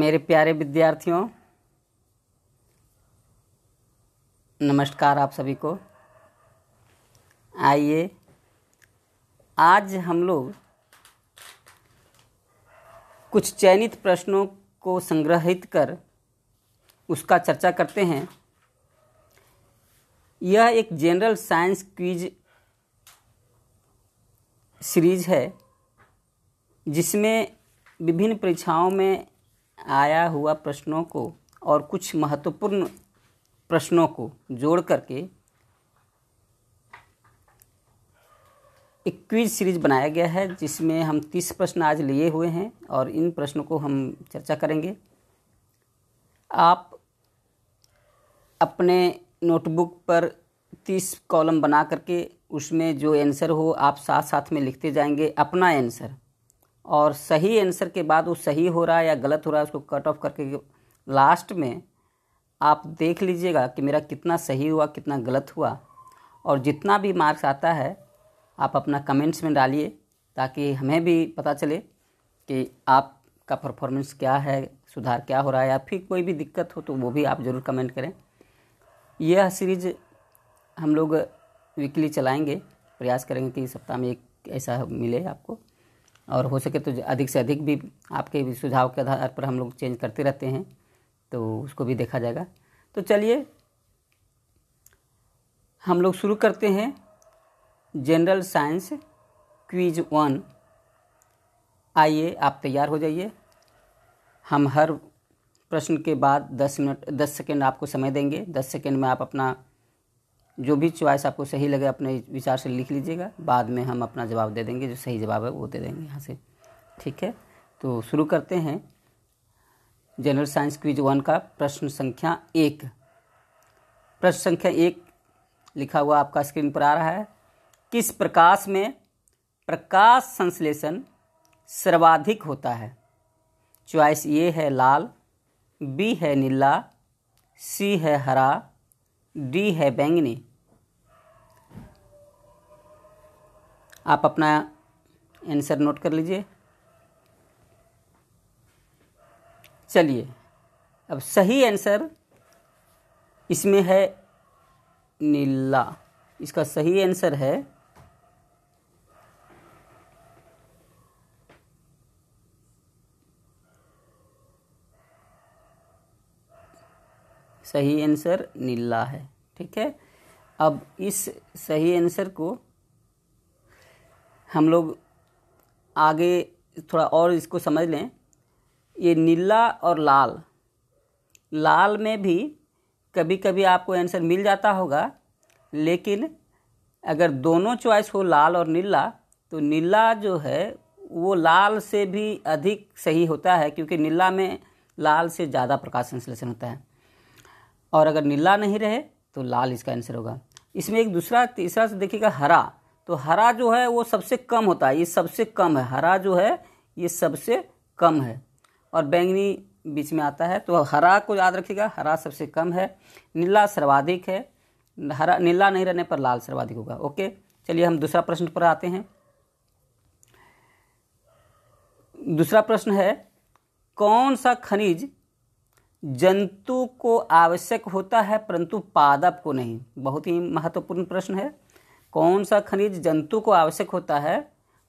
मेरे प्यारे विद्यार्थियों नमस्कार आप सभी को आइए आज हम लोग कुछ चयनित प्रश्नों को संग्रहित कर उसका चर्चा करते हैं यह एक जनरल साइंस क्विज सीरीज है जिसमें विभिन्न परीक्षाओं में आया हुआ प्रश्नों को और कुछ महत्वपूर्ण प्रश्नों को जोड़ करके एक क्विज सीरीज बनाया गया है जिसमें हम तीस प्रश्न आज लिए हुए हैं और इन प्रश्नों को हम चर्चा करेंगे आप अपने नोटबुक पर तीस कॉलम बना करके उसमें जो आंसर हो आप साथ साथ में लिखते जाएंगे अपना आंसर और सही आंसर के बाद वो सही हो रहा है या गलत हो रहा है उसको कट ऑफ करके लास्ट में आप देख लीजिएगा कि मेरा कितना सही हुआ कितना गलत हुआ और जितना भी मार्क्स आता है आप अपना कमेंट्स में डालिए ताकि हमें भी पता चले कि आपका परफॉर्मेंस क्या है सुधार क्या हो रहा है या फिर कोई भी दिक्कत हो तो वो भी आप ज़रूर कमेंट करें यह सीरीज हम लोग वीकली चलाएंगे प्रयास करेंगे कि सप्ताह में एक ऐसा मिले आपको और हो सके तो अधिक से अधिक भी आपके भी सुझाव के आधार पर हम लोग चेंज करते रहते हैं तो उसको भी देखा जाएगा तो चलिए हम लोग शुरू करते हैं जनरल साइंस क्वीज वन आइए आप तैयार हो जाइए हम हर प्रश्न के बाद दस मिनट दस सेकेंड आपको समय देंगे दस सेकेंड में आप अपना जो भी चॉइस आपको सही लगे अपने विचार से लिख लीजिएगा बाद में हम अपना जवाब दे देंगे जो सही जवाब है वो दे देंगे यहाँ से ठीक है तो शुरू करते हैं जनरल साइंस क्विज वन का प्रश्न संख्या एक प्रश्न संख्या एक लिखा हुआ आपका स्क्रीन पर आ रहा है किस प्रकाश में प्रकाश संश्लेषण सर्वाधिक होता है चॉइस ए है लाल बी है नीला सी है हरा डी है बैंगनी आप अपना आंसर नोट कर लीजिए चलिए अब सही आंसर इसमें है नीला इसका सही आंसर है सही आंसर नीला है ठीक है अब इस सही आंसर को हम लोग आगे थोड़ा और इसको समझ लें ये नीला और लाल लाल में भी कभी कभी आपको आंसर मिल जाता होगा लेकिन अगर दोनों चॉइस हो लाल और नीला तो नीला जो है वो लाल से भी अधिक सही होता है क्योंकि नीला में लाल से ज़्यादा प्रकाश संश्लेषण होता है और अगर नीला नहीं रहे तो लाल इसका आंसर होगा इसमें एक दूसरा तीसरा से देखिएगा हरा तो हरा जो है वो सबसे कम होता है ये सबसे कम है हरा जो है ये सबसे कम है और बैंगनी बीच में आता है तो हरा को याद रखिएगा हरा सबसे कम है नीला सर्वाधिक है हरा नीला नहीं रहने पर लाल सर्वाधिक होगा ओके चलिए हम दूसरा प्रश्न पर आते हैं दूसरा प्रश्न है कौन सा खनिज जंतु को आवश्यक होता है परंतु पादप को नहीं बहुत ही महत्वपूर्ण प्रश्न है कौन सा खनिज जंतु को आवश्यक होता है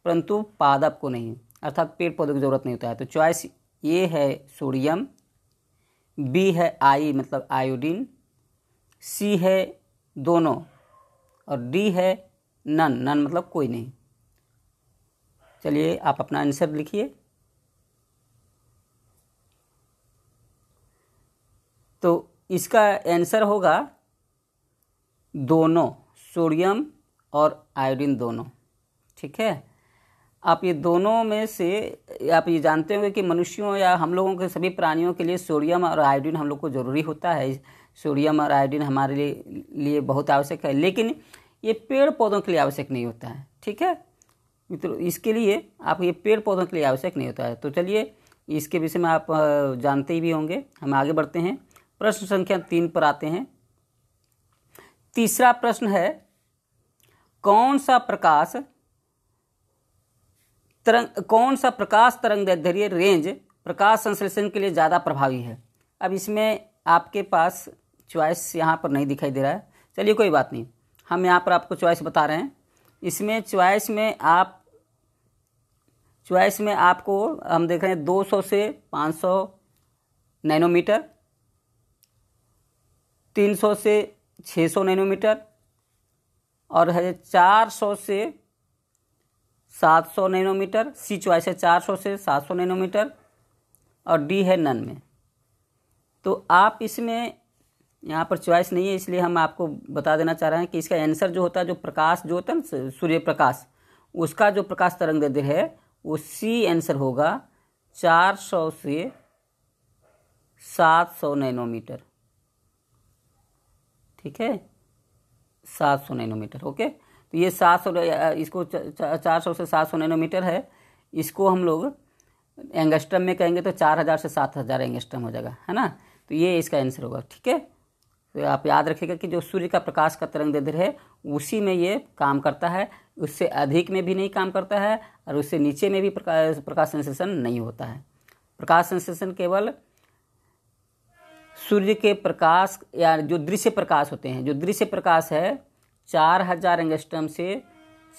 परंतु पादप को नहीं अर्थात पेड़ पौधे की जरूरत नहीं होता है तो चॉइस ए है सोडियम बी है आई मतलब आयोडीन सी है दोनों और डी है नन नन मतलब कोई नहीं चलिए आप अपना आंसर लिखिए तो इसका आंसर होगा दोनों सोडियम और आयोडीन दोनों ठीक है आप ये दोनों में से आप ये जानते होंगे कि मनुष्यों या हम लोगों के सभी प्राणियों के लिए सोडियम और आयोडीन हम लोग को ज़रूरी होता है सोडियम और आयोडीन हमारे लिए लिए बहुत आवश्यक है लेकिन ये पेड़ पौधों के लिए आवश्यक नहीं होता है ठीक है मित्रों इसके लिए आप ये पेड़ पौधों के लिए आवश्यक नहीं होता है तो चलिए इसके विषय में आप जानते ही भी होंगे हम आगे बढ़ते हैं प्रश्न संख्या तीन पर आते हैं तीसरा प्रश्न है कौन सा प्रकाश तरंग कौन सा प्रकाश तरंग दैर्घ्य रेंज प्रकाश संश्लेषण के लिए ज़्यादा प्रभावी है अब इसमें आपके पास चॉइस यहाँ पर नहीं दिखाई दे रहा है चलिए कोई बात नहीं हम यहाँ पर आपको चॉइस बता रहे हैं इसमें चॉइस में आप चॉइस में आपको हम देख रहे हैं 200 से 500 नैनोमीटर 300 से 600 नैनोमीटर और है 400 से 700 नैनोमीटर सी चॉइस है 400 से 700 नैनोमीटर और डी है नन में तो आप इसमें यहाँ पर चॉइस नहीं है इसलिए हम आपको बता देना चाह रहे हैं कि इसका आंसर जो होता है जो प्रकाश जो होता है ना सूर्य प्रकाश उसका जो प्रकाश तरंग दैर्ध्य है वो सी आंसर होगा 400 से 700 नैनोमीटर ठीक है सात सौ नैनोमीटर ओके तो ये सात सौ इसको चार सौ से सात सौ नैनोमीटर है इसको हम लोग एंगस्ट्रम में कहेंगे तो चार हज़ार से सात हज़ार एंगस्ट्रम हो जाएगा है ना तो ये इसका आंसर होगा ठीक है तो आप याद रखिएगा कि जो सूर्य का प्रकाश का तरंग दैर्घ्य है उसी में ये काम करता है उससे अधिक में भी नहीं काम करता है और उससे नीचे में भी प्रकाश प्रकाश संश्लेषण नहीं होता है प्रकाश संश्लेषण केवल सूर्य के प्रकाश या जो दृश्य प्रकाश होते हैं जो दृश्य प्रकाश है चार हजार एंगस्टम से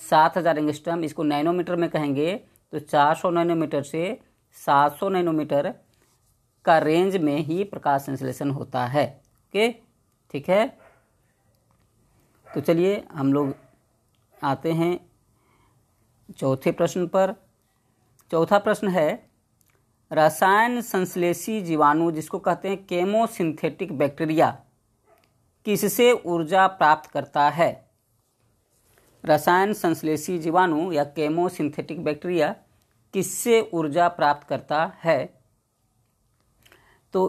सात हजार एंगस्टम इसको नैनोमीटर में कहेंगे तो चार सौ नैनोमीटर से सात सौ नैनोमीटर का रेंज में ही प्रकाश संश्लेषण होता है ओके ठीक है तो चलिए हम लोग आते हैं चौथे प्रश्न पर चौथा प्रश्न है रसायन संश्लेषी जीवाणु जिसको कहते हैं केमोसिंथेटिक बैक्टीरिया किससे ऊर्जा प्राप्त करता है रसायन संश्लेषी जीवाणु या केमोसिंथेटिक बैक्टीरिया किससे ऊर्जा प्राप्त करता है तो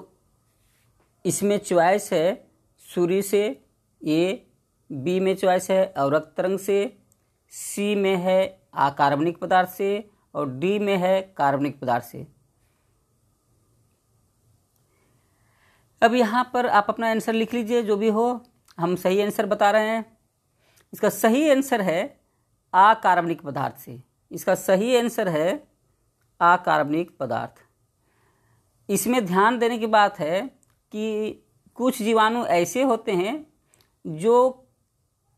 इसमें च्वाइस है सूर्य से ए बी में च्वाइस है अवरक्त तरंग से सी में है अकार्बनिक पदार्थ से और डी में है कार्बनिक पदार्थ से अब यहाँ पर आप अपना आंसर लिख लीजिए जो भी हो हम सही आंसर बता रहे हैं इसका सही आंसर है आकार्बनिक पदार्थ से इसका सही आंसर है आकार्बनिक पदार्थ इसमें ध्यान देने की बात है कि कुछ जीवाणु ऐसे होते हैं जो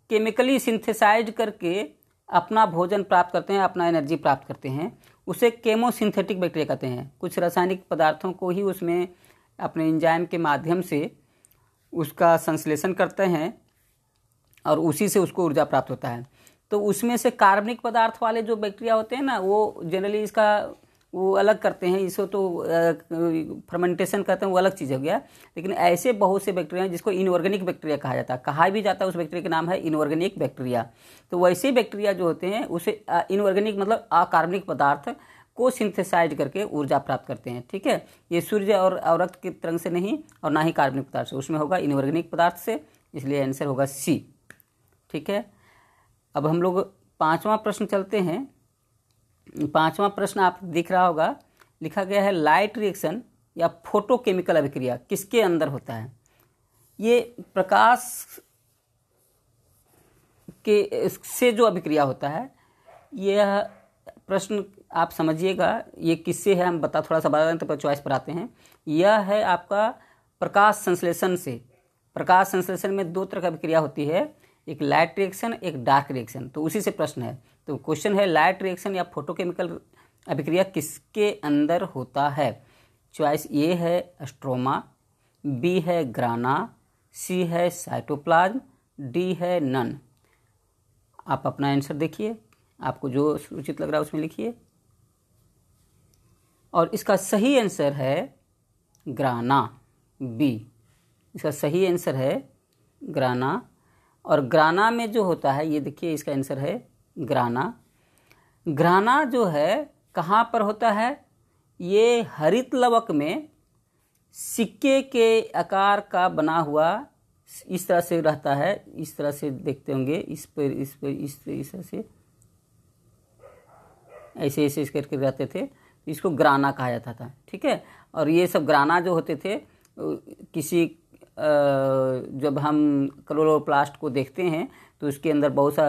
केमिकली सिंथेसाइज करके अपना भोजन प्राप्त करते हैं अपना एनर्जी प्राप्त करते हैं उसे केमोसिंथेटिक बैक्टीरिया कहते हैं कुछ रासायनिक पदार्थों को ही उसमें अपने इंजाइम के माध्यम से उसका संश्लेषण करते हैं और उसी से उसको ऊर्जा प्राप्त होता है तो उसमें से कार्बनिक पदार्थ वाले जो बैक्टीरिया होते हैं ना वो जनरली इसका वो अलग करते हैं इसको तो फर्मेंटेशन करते हैं वो अलग चीज़ हो गया लेकिन ऐसे बहुत से बैक्टीरिया हैं जिसको इनऑर्गेनिक बैक्टीरिया कहा जाता है कहा भी जाता है उस बैक्टीरिया का नाम है इनऑर्गेनिक बैक्टीरिया तो वैसे बैक्टीरिया जो होते हैं उसे इनऑर्गेनिक मतलब अकार्बनिक पदार्थ को सिंथेसाइज करके ऊर्जा प्राप्त करते हैं ठीक है ये सूर्य और अवरक्त के तरंग से नहीं और ना ही कार्बनिक पदार्थ से उसमें होगा इनऑर्गेनिक पदार्थ से इसलिए आंसर होगा सी ठीक है अब हम लोग पांचवा प्रश्न चलते हैं पांचवा प्रश्न आप दिख रहा होगा लिखा गया है लाइट रिएक्शन या फोटोकेमिकल अभिक्रिया किसके अंदर होता है ये प्रकाश के से जो अभिक्रिया होता है यह प्रश्न आप समझिएगा ये किससे है हम बता थोड़ा सा बता दें तो चॉइस पर आते हैं यह है आपका प्रकाश संश्लेषण से प्रकाश संश्लेषण में दो तरह की अभिक्रिया होती है एक लाइट रिएक्शन एक डार्क रिएक्शन तो उसी से प्रश्न है तो क्वेश्चन है लाइट रिएक्शन या फोटोकेमिकल अभिक्रिया किसके अंदर होता है चॉइस ए है एस्ट्रोमा बी है ग्राना सी है साइटोप्लाज्म डी है नन आप अपना आंसर देखिए आपको जो उचित लग रहा है उसमें लिखिए और इसका सही आंसर है ग्राना बी इसका सही आंसर है ग्राना और ग्राना में जो होता है ये देखिए इसका आंसर है ग्राना ग्राना जो है कहाँ पर होता है ये हरित लवक में सिक्के के आकार का बना हुआ इस तरह से रहता है इस तरह से देखते होंगे इस पर इस पर इस तरह से ऐसे ऐसे करके रहते थे इसको ग्राना कहा जाता था ठीक है और ये सब ग्राना जो होते थे किसी जब हम क्लोरोप्लास्ट को देखते हैं तो उसके अंदर बहुत सा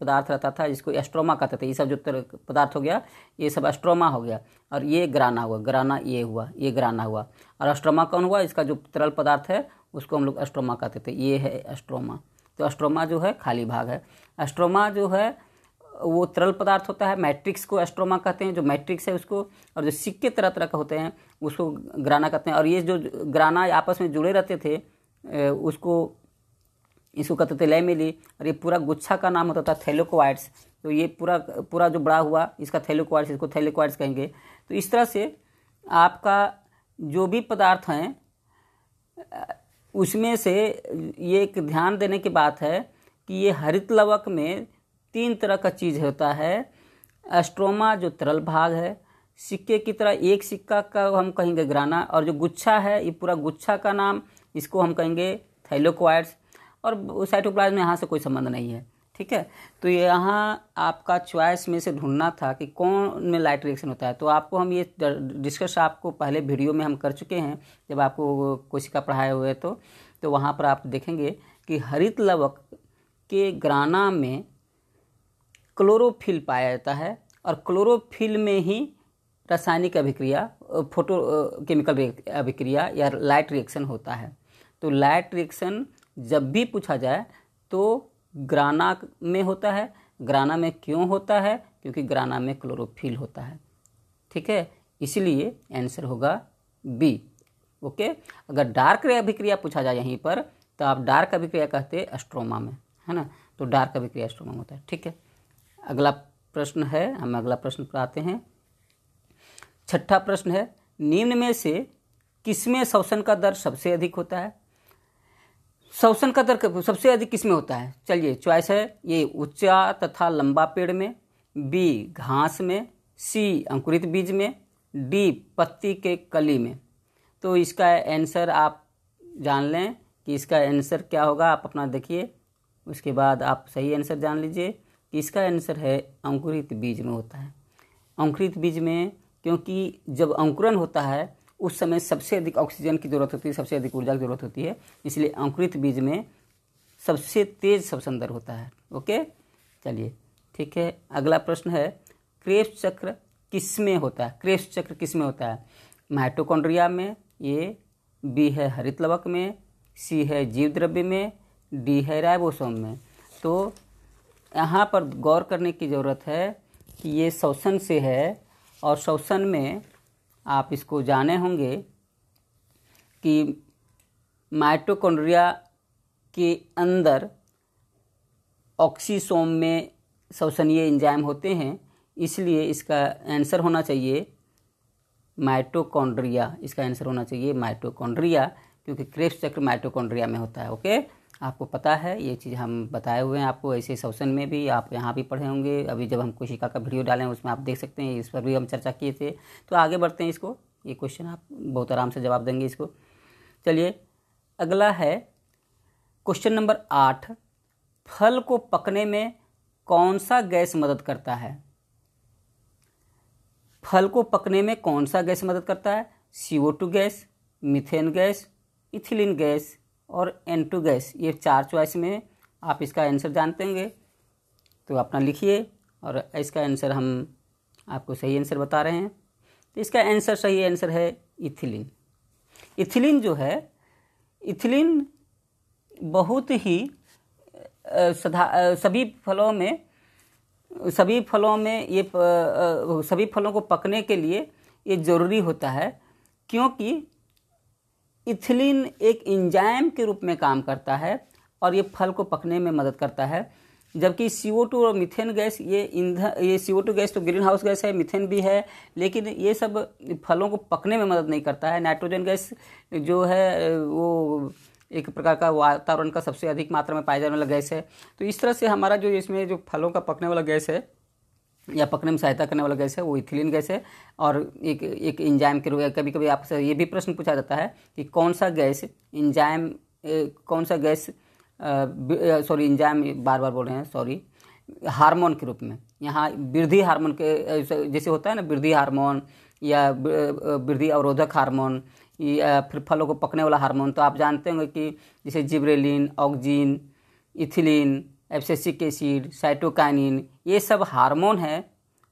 पदार्थ रहता था जिसको एस्ट्रोमा कहते थे ये सब जो पदार्थ हो गया ये सब एस्ट्रोमा हो गया और ये ग्राना हुआ ग्राना ये हुआ ये ग्राना हुआ और एस्ट्रोमा कौन हुआ इसका जो तरल पदार्थ है उसको हम लोग एस्ट्रोमा कहते थे ये है एस्ट्रोमा तो एस्ट्रोमा जो है खाली भाग है एस्ट्रोमा जो है वो तरल पदार्थ होता है मैट्रिक्स को एस्ट्रोमा कहते हैं जो मैट्रिक्स है उसको और जो सिक्के तरह तरह के होते हैं उसको ग्राना कहते हैं और ये जो ग्राना आपस में जुड़े रहते थे उसको इसको कहते थे लयमिली और ये पूरा गुच्छा का नाम होता था थैलोकोवाइड्स तो ये पूरा पूरा जो बड़ा हुआ इसका थैलोकोवाइड्स इसको थैलोकोवाइड्स कहेंगे तो इस तरह से आपका जो भी पदार्थ हैं उसमें से ये एक ध्यान देने की बात है कि ये हरित लवक में तीन तरह का चीज़ होता है एस्ट्रोमा जो तरल भाग है सिक्के की तरह एक सिक्का का हम कहेंगे ग्राना और जो गुच्छा है ये पूरा गुच्छा का नाम इसको हम कहेंगे थैलोक्वाइड्स और साइटोप्लाज में यहाँ से कोई संबंध नहीं है ठीक है तो यहाँ आपका चॉइस में से ढूंढना था कि कौन में लाइट रिएक्शन होता है तो आपको हम ये डिस्कस आपको पहले वीडियो में हम कर चुके हैं जब आपको कोशिका पढ़ाए हुए तो तो वहाँ पर आप देखेंगे कि हरित लवक के ग्राना में क्लोरोफिल पाया जाता है और क्लोरोफिल में ही रासायनिक अभिक्रिया फोटो केमिकल अभिक्रिया या लाइट रिएक्शन होता है तो लाइट रिएक्शन जब भी पूछा जाए तो ग्राना में होता है ग्राना में क्यों होता है क्योंकि ग्राना में क्लोरोफिल होता है ठीक है इसलिए आंसर होगा बी ओके अगर डार्क अभिक्रिया पूछा जाए यहीं पर तो आप डार्क अभिक्रिया कहते हैं अस्ट्रोमा में है ना तो डार्क अभिक्रिया अस्ट्रोमा में होता है ठीक है अगला प्रश्न है हम अगला प्रश्न पर आते हैं छठा प्रश्न है निम्न में से किसमें शोषण का दर सबसे अधिक होता है शोषण का दर सबसे अधिक किसमें होता है चलिए चॉइस है ये ऊंचा तथा लंबा पेड़ में बी घास में सी अंकुरित बीज में डी पत्ती के कली में तो इसका आंसर आप जान लें कि इसका आंसर क्या होगा आप अपना देखिए उसके बाद आप सही आंसर जान लीजिए इसका आंसर है अंकुरित बीज में होता है अंकुरित बीज में क्योंकि जब अंकुरन होता है उस समय सबसे अधिक ऑक्सीजन की ज़रूरत होती है सबसे अधिक ऊर्जा की ज़रूरत होती है इसलिए अंकुरित बीज में सबसे तेज सबसंदर होता है ओके चलिए ठीक है अगला प्रश्न है क्रेप चक्र किस में होता है क्रेप चक्र किस में होता है माइटोकॉन्ड्रिया में ये बी है हरित लवक में सी है जीव द्रव्य में डी है रायबोसोम में तो यहाँ पर गौर करने की ज़रूरत है कि ये शोषण से है और शोषण में आप इसको जाने होंगे कि माइटोकॉन्ड्रिया के अंदर ऑक्सीसोम में शोषणीय एंजाइम होते हैं इसलिए इसका आंसर होना चाहिए माइटोकॉन्ड्रिया इसका आंसर होना चाहिए माइटोकॉन्ड्रिया क्योंकि क्रेप्स चक्र माइटोकॉन्ड्रिया में होता है ओके आपको पता है ये चीज़ हम बताए हुए हैं आपको ऐसे सौशन में भी आप यहाँ भी पढ़े होंगे अभी जब हम कोशिका का वीडियो डालें उसमें आप देख सकते हैं इस पर भी हम चर्चा किए थे तो आगे बढ़ते हैं इसको ये क्वेश्चन आप बहुत आराम से जवाब देंगे इसको चलिए अगला है क्वेश्चन नंबर आठ फल को पकने में कौन सा गैस मदद करता है फल को पकने में कौन सा गैस मदद करता है C two gas methane gas ethylene gas और एन टू गैस ये चार चॉइस में आप इसका आंसर जानते होंगे तो अपना लिखिए और इसका आंसर हम आपको सही आंसर बता रहे हैं तो इसका आंसर सही आंसर है इथिलीन इथिलीन जो है इथिलीन बहुत ही सदा सभी फलों में सभी फलों में ये सभी फलों को पकने के लिए ये ज़रूरी होता है क्योंकि इथिलीन एक इंजाइम के रूप में काम करता है और ये फल को पकने में मदद करता है जबकि सी ओ टू और मिथेन गैस ये ईंधन ये सी ओ टू गैस तो ग्रीन हाउस गैस है मिथेन भी है लेकिन ये सब फलों को पकने में मदद नहीं करता है नाइट्रोजन गैस जो है वो एक प्रकार का वातावरण का सबसे अधिक मात्रा में पाया जाने वाला गैस है तो इस तरह से हमारा जो इसमें जो फलों का पकने वाला गैस है या पकड़ने में सहायता करने वाला गैस है वो इथिलीन गैस है और एक एक इंजाइम के रूप में कभी कभी आपसे ये भी प्रश्न पूछा जाता है कि कौन सा गैस इंजाइम कौन सा गैस सॉरी इंजाइम बार बार बोल रहे हैं सॉरी हार्मोन के रूप में यहाँ वृद्धि हार्मोन के जैसे होता है ना वृद्धि हार्मोन या वृद्धि अवरोधक हार्मोन या फिर फलों को पकने वाला हार्मोन तो आप जानते होंगे कि जैसे gibberellin auxin ethylene abscisic acid cytokinin ये सब हार्मोन है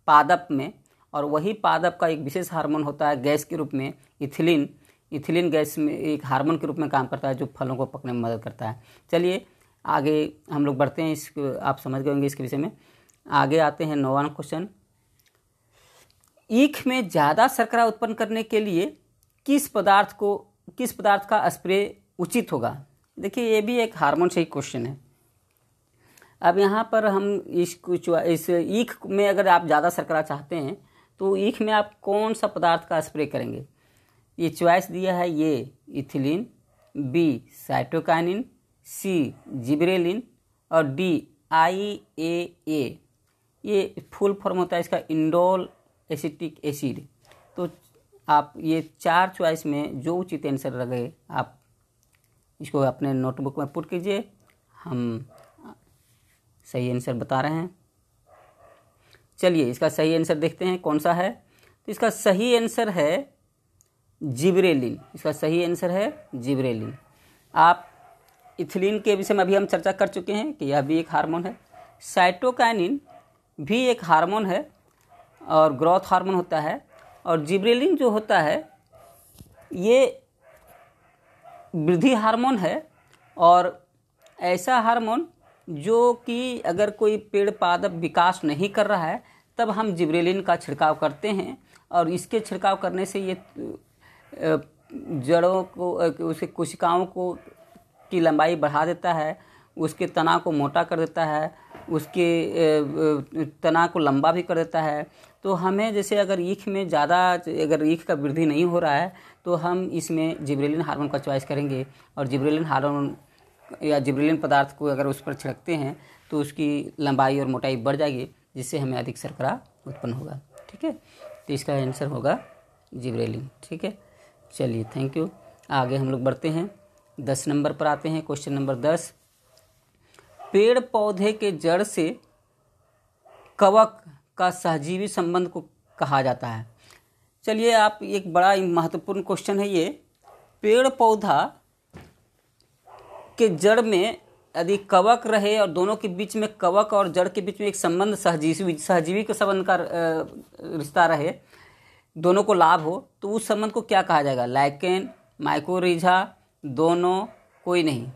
पादप में और वही पादप का एक विशेष हार्मोन होता है गैस के रूप में इथिलीन इथिलीन गैस में एक हार्मोन के रूप में काम करता है जो फलों को पकने में मदद करता है चलिए आगे हम लोग बढ़ते हैं इस आप समझ गए होंगे इसके विषय में आगे आते हैं नौवा क्वेश्चन ईख में ज़्यादा शर्करा उत्पन्न करने के लिए किस पदार्थ को किस पदार्थ का स्प्रे उचित होगा देखिए ये भी एक हार्मोन से ही क्वेश्चन है अब यहाँ पर हम इस कुछ इस ईख में अगर आप ज़्यादा शर्करा चाहते हैं तो ईख में आप कौन सा पदार्थ का स्प्रे करेंगे ये चॉइस दिया है ये ethylene B cytokinin C gibberellin और डी आई ए ए ये फुल फॉर्म होता है इसका इंडोल एसिटिक एसिड तो आप ये चार चॉइस में जो उचित आंसर लगे आप इसको अपने नोटबुक में पुट कीजिए हम सही आंसर बता रहे हैं चलिए इसका सही आंसर देखते हैं कौन सा है तो इसका सही आंसर है जिब्रेलिन इसका सही आंसर है जिब्रेलिन आप इथिलीन के विषय में अभी हम चर्चा कर चुके हैं कि यह भी एक हार्मोन है साइटोकाइनिन भी एक हार्मोन है और ग्रोथ हार्मोन होता है और जिब्रेलिन जो होता है ये वृद्धि हार्मोन है और ऐसा हार्मोन जो कि अगर कोई पेड़ पादप विकास नहीं कर रहा है तब हम जिब्रेलिन का छिड़काव करते हैं और इसके छिड़काव करने से ये जड़ों को उसके कोशिकाओं को की लंबाई बढ़ा देता है उसके तना को मोटा कर देता है उसके तना को लंबा भी कर देता है तो हमें जैसे अगर ईख में ज़्यादा अगर ईख का वृद्धि नहीं हो रहा है तो हम इसमें जिब्रेलिन हार्मोन का चॉइस करेंगे और जिब्रेलिन हार्मोन या जिब्रेलिन पदार्थ को अगर उस पर छिड़कते हैं तो उसकी लंबाई और मोटाई बढ़ जाएगी जिससे हमें अधिक शर्करा उत्पन्न होगा ठीक है तो इसका आंसर होगा जिब्रेलिन ठीक है चलिए थैंक यू आगे हम लोग बढ़ते हैं दस नंबर पर आते हैं क्वेश्चन नंबर दस पेड़ पौधे के जड़ से कवक का सहजीवी संबंध को कहा जाता है चलिए आप एक बड़ा महत्वपूर्ण क्वेश्चन है ये पेड़ पौधा के जड़ में यदि कवक रहे और दोनों के बीच में कवक और जड़ के बीच में एक संबंध सहजीवी सहजीवी के संबंध का रिश्ता रहे दोनों को लाभ हो तो उस संबंध को क्या कहा जाएगा लाइकेन माइकोरिझा दोनों कोई नहीं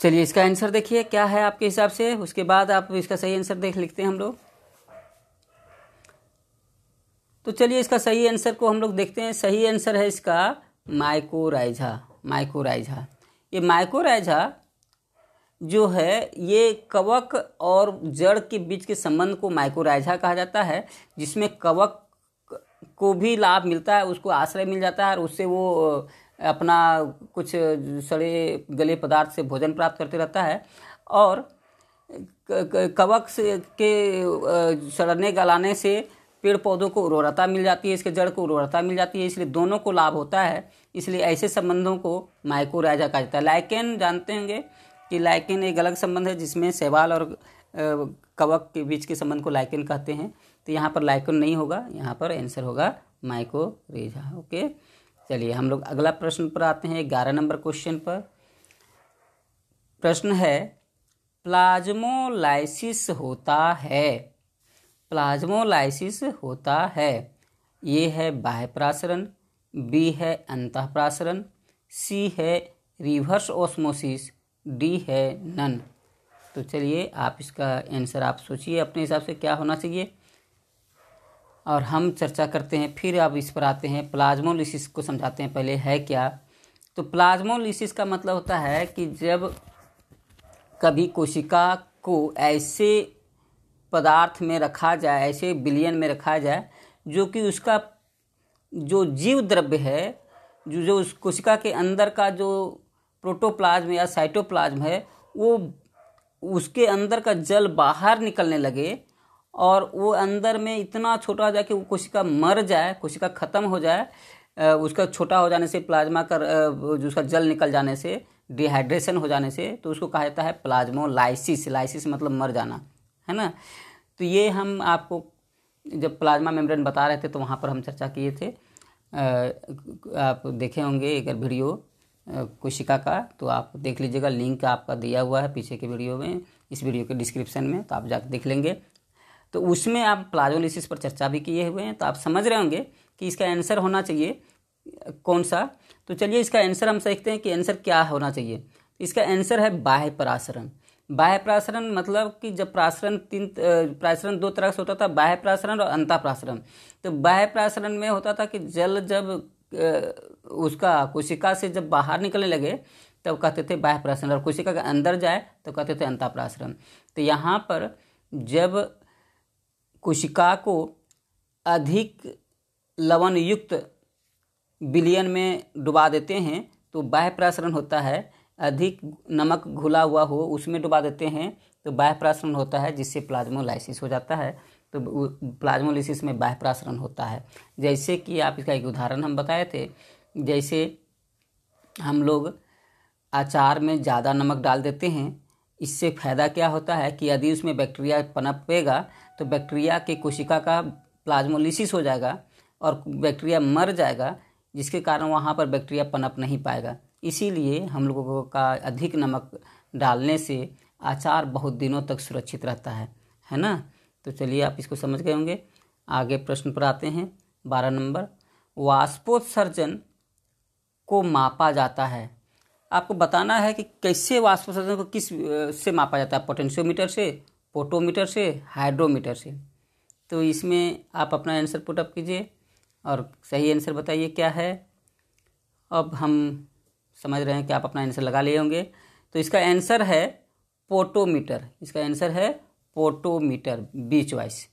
चलिए इसका आंसर देखिए क्या है आपके हिसाब से उसके बाद आप इसका सही आंसर देख लिखते हैं हम लोग तो चलिए इसका सही आंसर को हम लोग देखते हैं सही आंसर है इसका माइकोराइजा माइकोराइजा ये माइकोराइजा जो है ये कवक और जड़ के बीच के संबंध को माइकोराइजा कहा जाता है जिसमें कवक को भी लाभ मिलता है उसको आश्रय मिल जाता है और उससे वो अपना कुछ सड़े गले पदार्थ से भोजन प्राप्त करते रहता है और कवक से के सड़ने गलाने से पेड़ पौधों को उर्वरता मिल जाती है इसके जड़ को उर्वरता मिल जाती है इसलिए दोनों को लाभ होता है इसलिए ऐसे संबंधों को माइकोराइजा कहा जाता है लाइकेन जानते होंगे कि लाइकेन एक अलग संबंध है जिसमें सेवाल और कवक के बीच के संबंध को लाइकेन कहते हैं तो यहाँ पर लाइकेन नहीं होगा यहाँ पर आंसर होगा माइकोरेजा ओके चलिए हम लोग अगला प्रश्न पर आते हैं ग्यारह नंबर क्वेश्चन पर प्रश्न है प्लाज्मोलाइसिस होता है प्लाज्मोलाइसिस होता है ये है बाह्य प्रासरण बी है अंतः प्रासरण सी है रिवर्स ओस्मोसिस डी है नन तो चलिए आप इसका आंसर आप सोचिए अपने हिसाब से क्या होना चाहिए और हम चर्चा करते हैं फिर आप इस पर आते हैं प्लाज्मोलिसिस को समझाते हैं पहले है क्या तो प्लाज्मोलिसिस का मतलब होता है कि जब कभी कोशिका को ऐसे पदार्थ में रखा जाए ऐसे बिलियन में रखा जाए जो कि उसका जो जीव द्रव्य है जो जो उस कोशिका के अंदर का जो प्रोटोप्लाज्म या साइटोप्लाज्म है वो उसके अंदर का जल बाहर निकलने लगे और वो अंदर में इतना छोटा हो जाए कि वो कोशिका मर जाए कोशिका ख़त्म हो जाए उसका छोटा हो जाने से प्लाज्मा का जो उसका जल निकल जाने से डिहाइड्रेशन हो जाने से तो उसको कहा जाता है प्लाज्मोलाइसिस लाइसिस मतलब मर जाना है ना तो ये हम आपको जब प्लाज्मा मेम्ब्रेन बता रहे थे तो वहाँ पर हम चर्चा किए थे आप देखे होंगे अगर वीडियो कोशिका का तो आप देख लीजिएगा लिंक आपका दिया हुआ है पीछे के वीडियो में इस वीडियो के डिस्क्रिप्शन में तो आप जाकर देख लेंगे तो उसमें आप प्लाजोलिसिस पर चर्चा भी किए हुए हैं तो आप समझ रहे होंगे कि इसका आंसर होना चाहिए कौन सा तो चलिए इसका आंसर हम सीखते हैं कि आंसर क्या होना चाहिए इसका आंसर है बाह्य परासरण बाह्य प्रासरण मतलब कि जब प्रासरण तीन प्रासरण दो तरह से होता था बाह्य प्रासरण और अंताप्रासरण तो बाह्य प्रासरण में होता था कि जल जब उसका कोशिका से जब बाहर निकलने लगे तब कहते थे बाह्य प्रासरण और कोशिका के अंदर जाए तो कहते थे अंताप्रासरण तो यहाँ पर जब कोशिका को अधिक लवण युक्त बिलियन में डुबा देते हैं तो बाह्य प्रासरण होता है अधिक नमक घुला हुआ हो उसमें डुबा देते हैं तो बाह्यप्रासरण होता है जिससे प्लाज्मोलाइसिस हो जाता है तो प्लाज्मोलिसिस में बाह्यप्रासरण होता है जैसे कि आप इसका एक उदाहरण हम बताए थे जैसे हम लोग अचार में ज़्यादा नमक डाल देते हैं इससे फ़ायदा क्या होता है कि यदि उसमें बैक्टीरिया पनपेगा तो बैक्टीरिया के कोशिका का प्लाज्मोलिसिस हो जाएगा और बैक्टीरिया मर जाएगा जिसके कारण वहाँ पर बैक्टीरिया पनप नहीं पाएगा इसीलिए हम लोगों का अधिक नमक डालने से अचार बहुत दिनों तक सुरक्षित रहता है है ना तो चलिए आप इसको समझ गए होंगे आगे प्रश्न पर आते हैं बारह नंबर वाष्पोत्सर्जन को मापा जाता है आपको बताना है कि कैसे वाष्पोत्सर्जन को किस से मापा जाता है पोटेंशियोमीटर से पोटोमीटर से हाइड्रोमीटर से तो इसमें आप अपना आंसर पुटअप कीजिए और सही आंसर बताइए क्या है अब हम समझ रहे हैं कि आप अपना आंसर लगा लिए होंगे तो इसका आंसर है पोटोमीटर इसका आंसर है पोटोमीटर बीच वाइस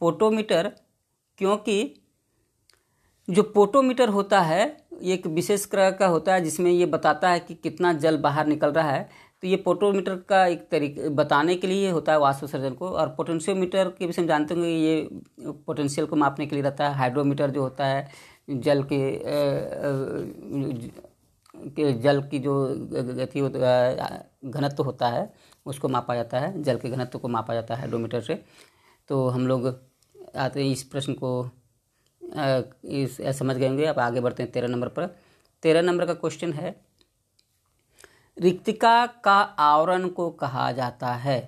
पोटोमीटर क्योंकि जो पोटोमीटर होता है एक विशेष तरह का होता है जिसमें ये बताता है कि कितना जल बाहर निकल रहा है तो ये पोटोमीटर का एक तरीके बताने के लिए होता है वास्तुसर्जन को और पोटेंशियोमीटर के विषय में जानते होंगे ये पोटेंशियल को मापने के लिए रहता है हाइड्रोमीटर जो होता है जल के के जल की जो गति घनत्व होता है उसको मापा जाता है जल के घनत्व को मापा जाता है हाइड्रोमीटर से तो हम लोग आते इस प्रश्न को इस समझ गए होंगे अब आगे बढ़ते हैं तेरह नंबर पर तेरह नंबर का क्वेश्चन है रिक्तिका का आवरण को कहा जाता है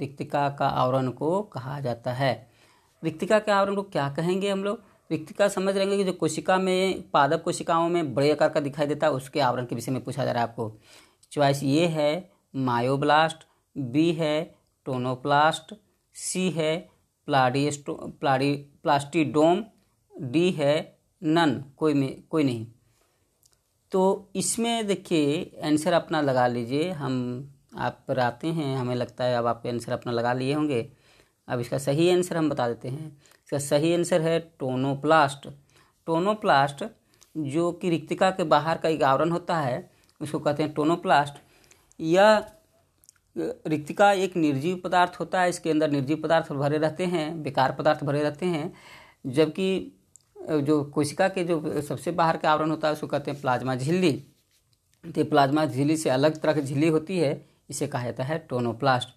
रिक्तिका का आवरण को कहा जाता है रिक्तिका के आवरण को क्या कहेंगे हम लोग रिक्तिका समझ रहेंगे कि जो कोशिका में पादप कोशिकाओं में बड़े आकार का दिखाई देता है उसके आवरण के विषय में पूछा जा रहा है आपको चॉइस ए है मायोब्लास्ट बी है टोनोप्लास्ट सी है प्लाडिस्टो प्लाडी प्लास्टिडोम डी है नन कोई में कोई नहीं तो इसमें देखिए आंसर अपना लगा लीजिए हम आप पर आते हैं हमें लगता है अब आपके आंसर अपना लगा लिए होंगे अब इसका सही आंसर हम बता देते हैं इसका सही आंसर है टोनोप्लास्ट टोनोप्लास्ट जो कि रिक्तिका के बाहर का एक आवरण होता है उसको कहते हैं टोनोप्लास्ट यह रिक्तिका एक निर्जीव पदार्थ होता है इसके अंदर निर्जीव पदार्थ भरे रहते हैं बेकार पदार्थ भरे रहते हैं जबकि जो कोशिका के जो सबसे बाहर का आवरण होता है उसको कहते हैं प्लाज्मा झिल्ली तो प्लाज्मा झिल्ली से अलग तरह की झिल्ली होती है इसे कहा जाता है टोनोप्लास्ट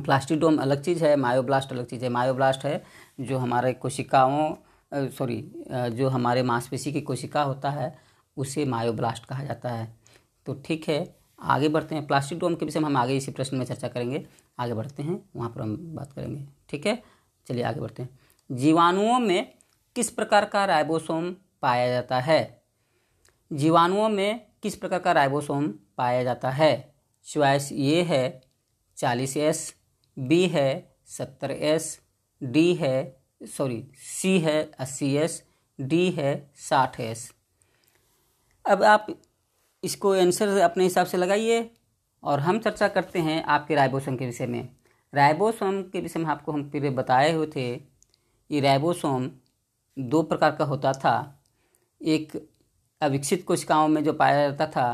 प्लास्टिडोम अलग चीज़ है मायोब्लास्ट अलग चीज़ है मायोब्लास्ट है जो हमारे कोशिकाओं सॉरी जो हमारे मांसपेशी की कोशिका होता है उसे मायोब्लास्ट कहा जाता है तो ठीक है आगे बढ़ते हैं प्लास्टिडोम के विषय में हम आगे इसी प्रश्न में चर्चा करेंगे आगे बढ़ते हैं वहाँ पर हम बात करेंगे ठीक है चलिए आगे बढ़ते हैं जीवाणुओं में किस प्रकार का राइबोसोम पाया जाता है जीवाणुओं में किस प्रकार का राइबोसोम पाया जाता है चॉइस ये है चालीस एस बी है सत्तर एस डी है सॉरी सी है अस्सी एस डी है साठ एस अब आप इसको आंसर अपने हिसाब से लगाइए और हम चर्चा करते हैं आपके राइबोसोम के विषय में राइबोसोम के विषय में आपको हम पूरे बताए हुए थे ये राइबोसोम दो प्रकार का होता था एक अविकसित कोशिकाओं में जो पाया जाता था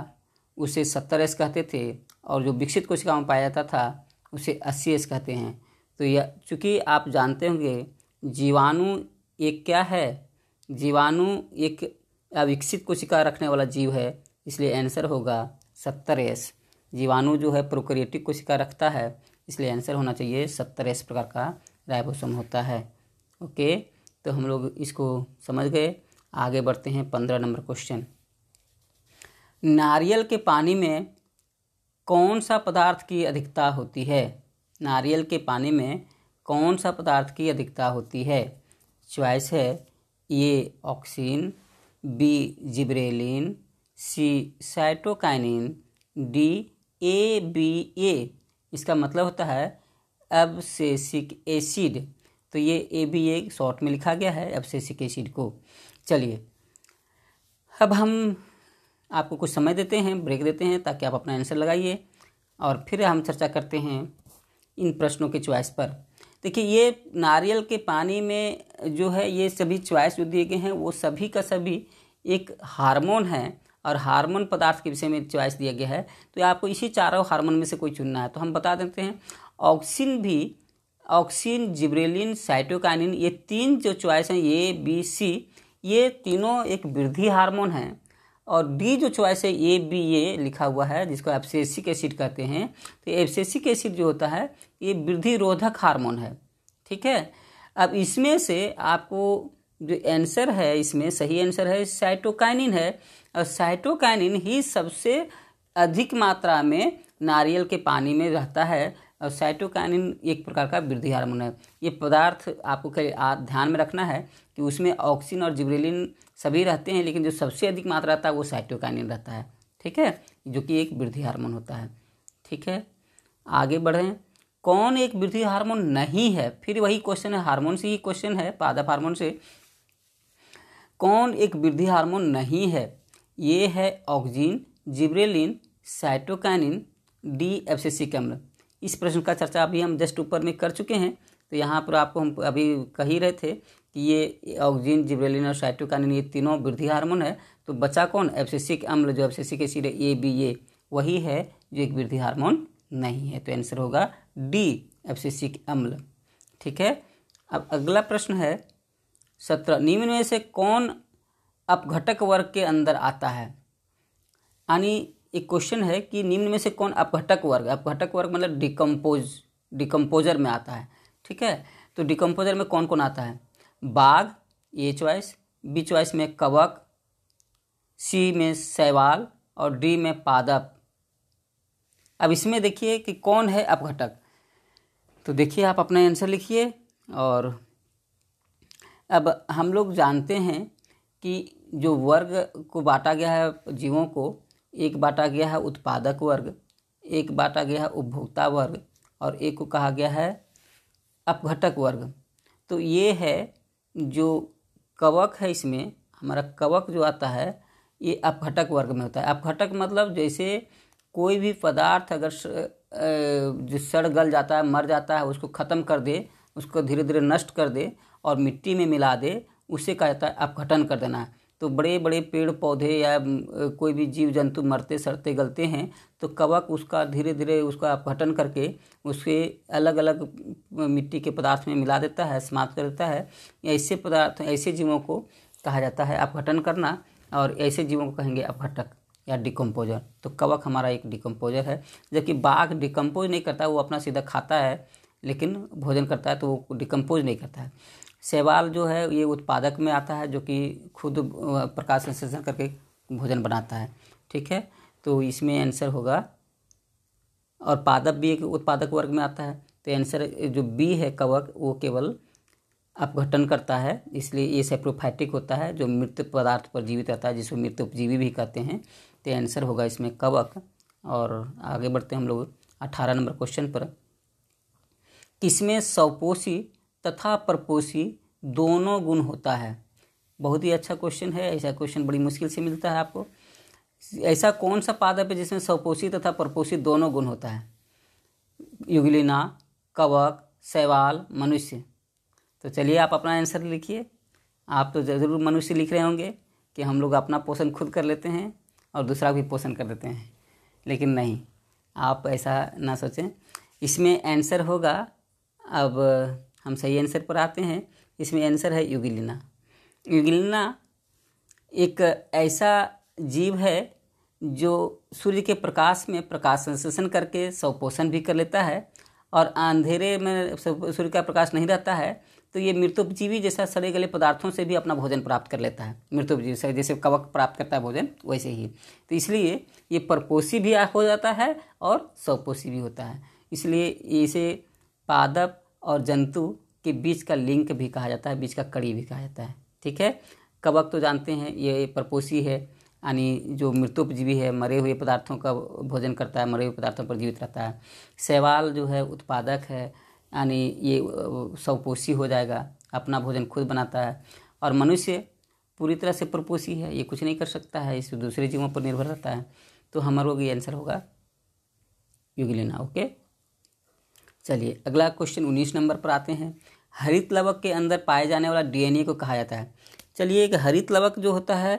उसे सत्तर एस कहते थे और जो विकसित कोशिकाओं में पाया जाता था उसे अस्सी एस कहते हैं तो यह चूँकि आप जानते होंगे जीवाणु एक क्या है जीवाणु एक अविकसित कोशिका रखने वाला जीव है इसलिए आंसर होगा सत्तर एस जीवाणु जो है प्रोक्रिएटिव कोशिका रखता है इसलिए आंसर होना चाहिए सत्तर एस प्रकार का राइबोसोम होता है ओके तो हम लोग इसको समझ गए आगे बढ़ते हैं पंद्रह नंबर क्वेश्चन नारियल के पानी में कौन सा पदार्थ की अधिकता होती है नारियल के पानी में कौन सा पदार्थ की अधिकता होती है चॉइस है A auxin B gibberellin C cytokinin D A B A इसका मतलब होता है अबसेसिक एसिड तो ये ए बी ए शॉर्ट में लिखा गया है अबसेसिक एसिड को चलिए अब हम आपको कुछ समय देते हैं ब्रेक देते हैं ताकि आप अपना आंसर लगाइए और फिर हम चर्चा करते हैं इन प्रश्नों के च्वाइस पर देखिए ये नारियल के पानी में जो है ये सभी च्वाइस जो दिए गए हैं वो सभी का सभी एक हार्मोन है और हार्मोन पदार्थ के विषय में च्वाइस दिया गया है तो आपको इसी चारों हार्मोन में से कोई चुनना है तो हम बता देते हैं ऑक्सिन भी ऑक्सिन जिब्रेलिन साइटोकाइनिन ये तीन जो च्वाइस हैं ए बी सी ये तीनों एक वृद्धि हार्मोन हैं और डी जो चॉइस है ए बी ए लिखा हुआ है जिसको एब्सेसिक एसिड कहते हैं तो एब्सेसिक एसिड जो होता है ये वृद्धि रोधक हार्मोन है ठीक है अब इसमें से आपको जो आंसर है इसमें सही आंसर है साइटोकाइनिन है और साइटोकाइनिन ही सबसे अधिक मात्रा में नारियल के पानी में रहता है और साइटोकाइनिन एक प्रकार का वृद्धि हार्मोन है ये पदार्थ आपको ध्यान में रखना है कि उसमें ऑक्सीन और जिब्रेलिन सभी रहते हैं लेकिन जो सबसे अधिक मात्रा रहता है वो साइटोकाइनिन रहता है ठीक है जो कि एक वृद्धि हार्मोन होता है ठीक है आगे बढ़ें कौन एक वृद्धि हार्मोन नहीं है फिर वही क्वेश्चन है हार्मोन से ही क्वेश्चन है पादप हार्मोन से कौन एक वृद्धि हार्मोन नहीं है ये है auxin gibberellin cytokinin D C अम्ल इस प्रश्न का चर्चा अभी हम जस्ट ऊपर में कर चुके हैं तो यहाँ पर आपको हम अभी कह ही रहे थे कि ये ऑक्सीजन जिब्रेलिन और साइटोकानिन ये तीनों वृद्धि हार्मोन है तो बचा कौन एफसीसिक अम्ल जो abscisic acid A B A वही है जो एक वृद्धि हार्मोन नहीं है तो आंसर होगा डी एफसीसिक अम्ल ठीक है अब अगला प्रश्न है सत्रह निम्न में से कौन अपघटक वर्ग के अंदर आता है यानी एक क्वेश्चन है कि निम्न में से कौन अपघटक वर्ग अपघटक वर्ग मतलब डिकम्पोज डिकम्पोजर में आता है ठीक है तो डिकम्पोजर में कौन कौन आता है बाघ ए चॉइस बी चॉइस में कवक सी में शैवाल और डी में पादप अब इसमें देखिए कि कौन है अपघटक तो देखिए आप अपना आंसर लिखिए और अब हम लोग जानते हैं कि जो वर्ग को बांटा गया है जीवों को एक बांटा गया है उत्पादक वर्ग एक बांटा गया है उपभोक्ता वर्ग और एक को कहा गया है अपघटक वर्ग तो ये है जो कवक है इसमें हमारा कवक जो आता है ये अपघटक वर्ग में होता है अपघटक मतलब जैसे कोई भी पदार्थ अगर जो सड़ गल जाता है मर जाता है उसको ख़त्म कर दे उसको धीरे धीरे नष्ट कर दे और मिट्टी में मिला दे उसे कहा जाता है अपघटन कर देना है तो बड़े बड़े पेड़ पौधे या कोई भी जीव जंतु मरते सड़ते गलते हैं तो कवक उसका धीरे धीरे उसका अपघटन करके उसके अलग अलग मिट्टी के पदार्थ में मिला देता है समाप्त कर देता है ऐसे पदार्थ ऐसे जीवों को कहा जाता है अपघटन करना और ऐसे जीवों को कहेंगे अपघटक या डिकम्पोजर तो कवक हमारा एक डिकम्पोजर है जबकि बाघ डिकम्पोज नहीं करता वो अपना सीधा खाता है लेकिन भोजन करता है तो वो डिकम्पोज नहीं करता है सेवाल जो है ये उत्पादक में आता है जो कि खुद प्रकाश संश्लेषण करके भोजन बनाता है ठीक है तो इसमें आंसर होगा और पादप भी एक उत्पादक वर्ग में आता है तो आंसर जो बी है कवक वो केवल अपघटन करता है इसलिए ये सेप्रोफाइटिक होता है जो मृत पदार्थ पर जीवित रहता है जिसको मृत उपजीवी भी कहते हैं तो आंसर होगा इसमें कवक और आगे बढ़ते हैं हम लोग अठारह नंबर क्वेश्चन पर किसमें सौपोषी तथा परपोषी दोनों गुण होता है बहुत ही अच्छा क्वेश्चन है ऐसा क्वेश्चन बड़ी मुश्किल से मिलता है आपको ऐसा कौन सा पादप है जिसमें स्वपोषी तथा परपोषी दोनों गुण होता है युगलिना कवक शैवाल मनुष्य तो चलिए आप अपना आंसर लिखिए आप तो ज़रूर मनुष्य लिख रहे होंगे कि हम लोग अपना पोषण खुद कर लेते हैं और दूसरा भी पोषण कर देते हैं लेकिन नहीं आप ऐसा ना सोचें इसमें आंसर होगा अब हम सही आंसर पर आते हैं इसमें आंसर है युगिलिना युगिलिना एक ऐसा जीव है जो सूर्य के प्रकाश में प्रकाश संश्लेषण करके स्वपोषण भी कर लेता है और अंधेरे में सूर्य का प्रकाश नहीं रहता है तो ये मृत्युपजीवी जैसा सड़े गले पदार्थों से भी अपना भोजन प्राप्त कर लेता है मृत्युपजीवी जैसे कवक प्राप्त करता है भोजन वैसे ही तो इसलिए ये परपोषी भी हो जाता है और स्वपोषी भी होता है इसलिए इसे पादप और जंतु के बीच का लिंक भी कहा जाता है बीच का कड़ी भी कहा जाता है ठीक है कवक तो जानते हैं ये परपोषी है यानी जो मृत्युपजीवी है मरे हुए पदार्थों का भोजन करता है मरे हुए पदार्थों पर जीवित रहता है शैवाल जो है उत्पादक है यानी ये सवपोषी हो जाएगा अपना भोजन खुद बनाता है और मनुष्य पूरी तरह से प्रपोषी है ये कुछ नहीं कर सकता है इस दूसरे जीवों पर निर्भर रहता है तो हमारा ये आंसर होगा युगलिना ओके चलिए अगला क्वेश्चन उन्नीस नंबर पर आते हैं हरित लवक के अंदर पाए जाने वाला डीएनए को कहा जाता है चलिए एक हरित लवक जो होता है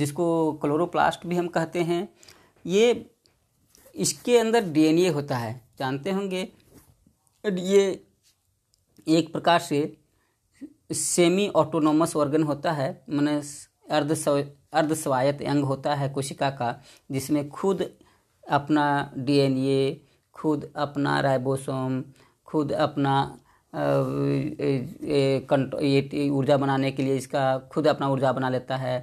जिसको क्लोरोप्लास्ट भी हम कहते हैं ये इसके अंदर डीएनए होता है जानते होंगे ये एक प्रकार से सेमी ऑटोनोमस ऑर्गन होता है मैंने अर्ध अर्ध स्वायत्त अंग होता है कोशिका का जिसमें खुद अपना डीएनए खुद अपना राइबोसोम खुद अपना ये ऊर्जा बनाने के लिए इसका खुद अपना ऊर्जा बना लेता है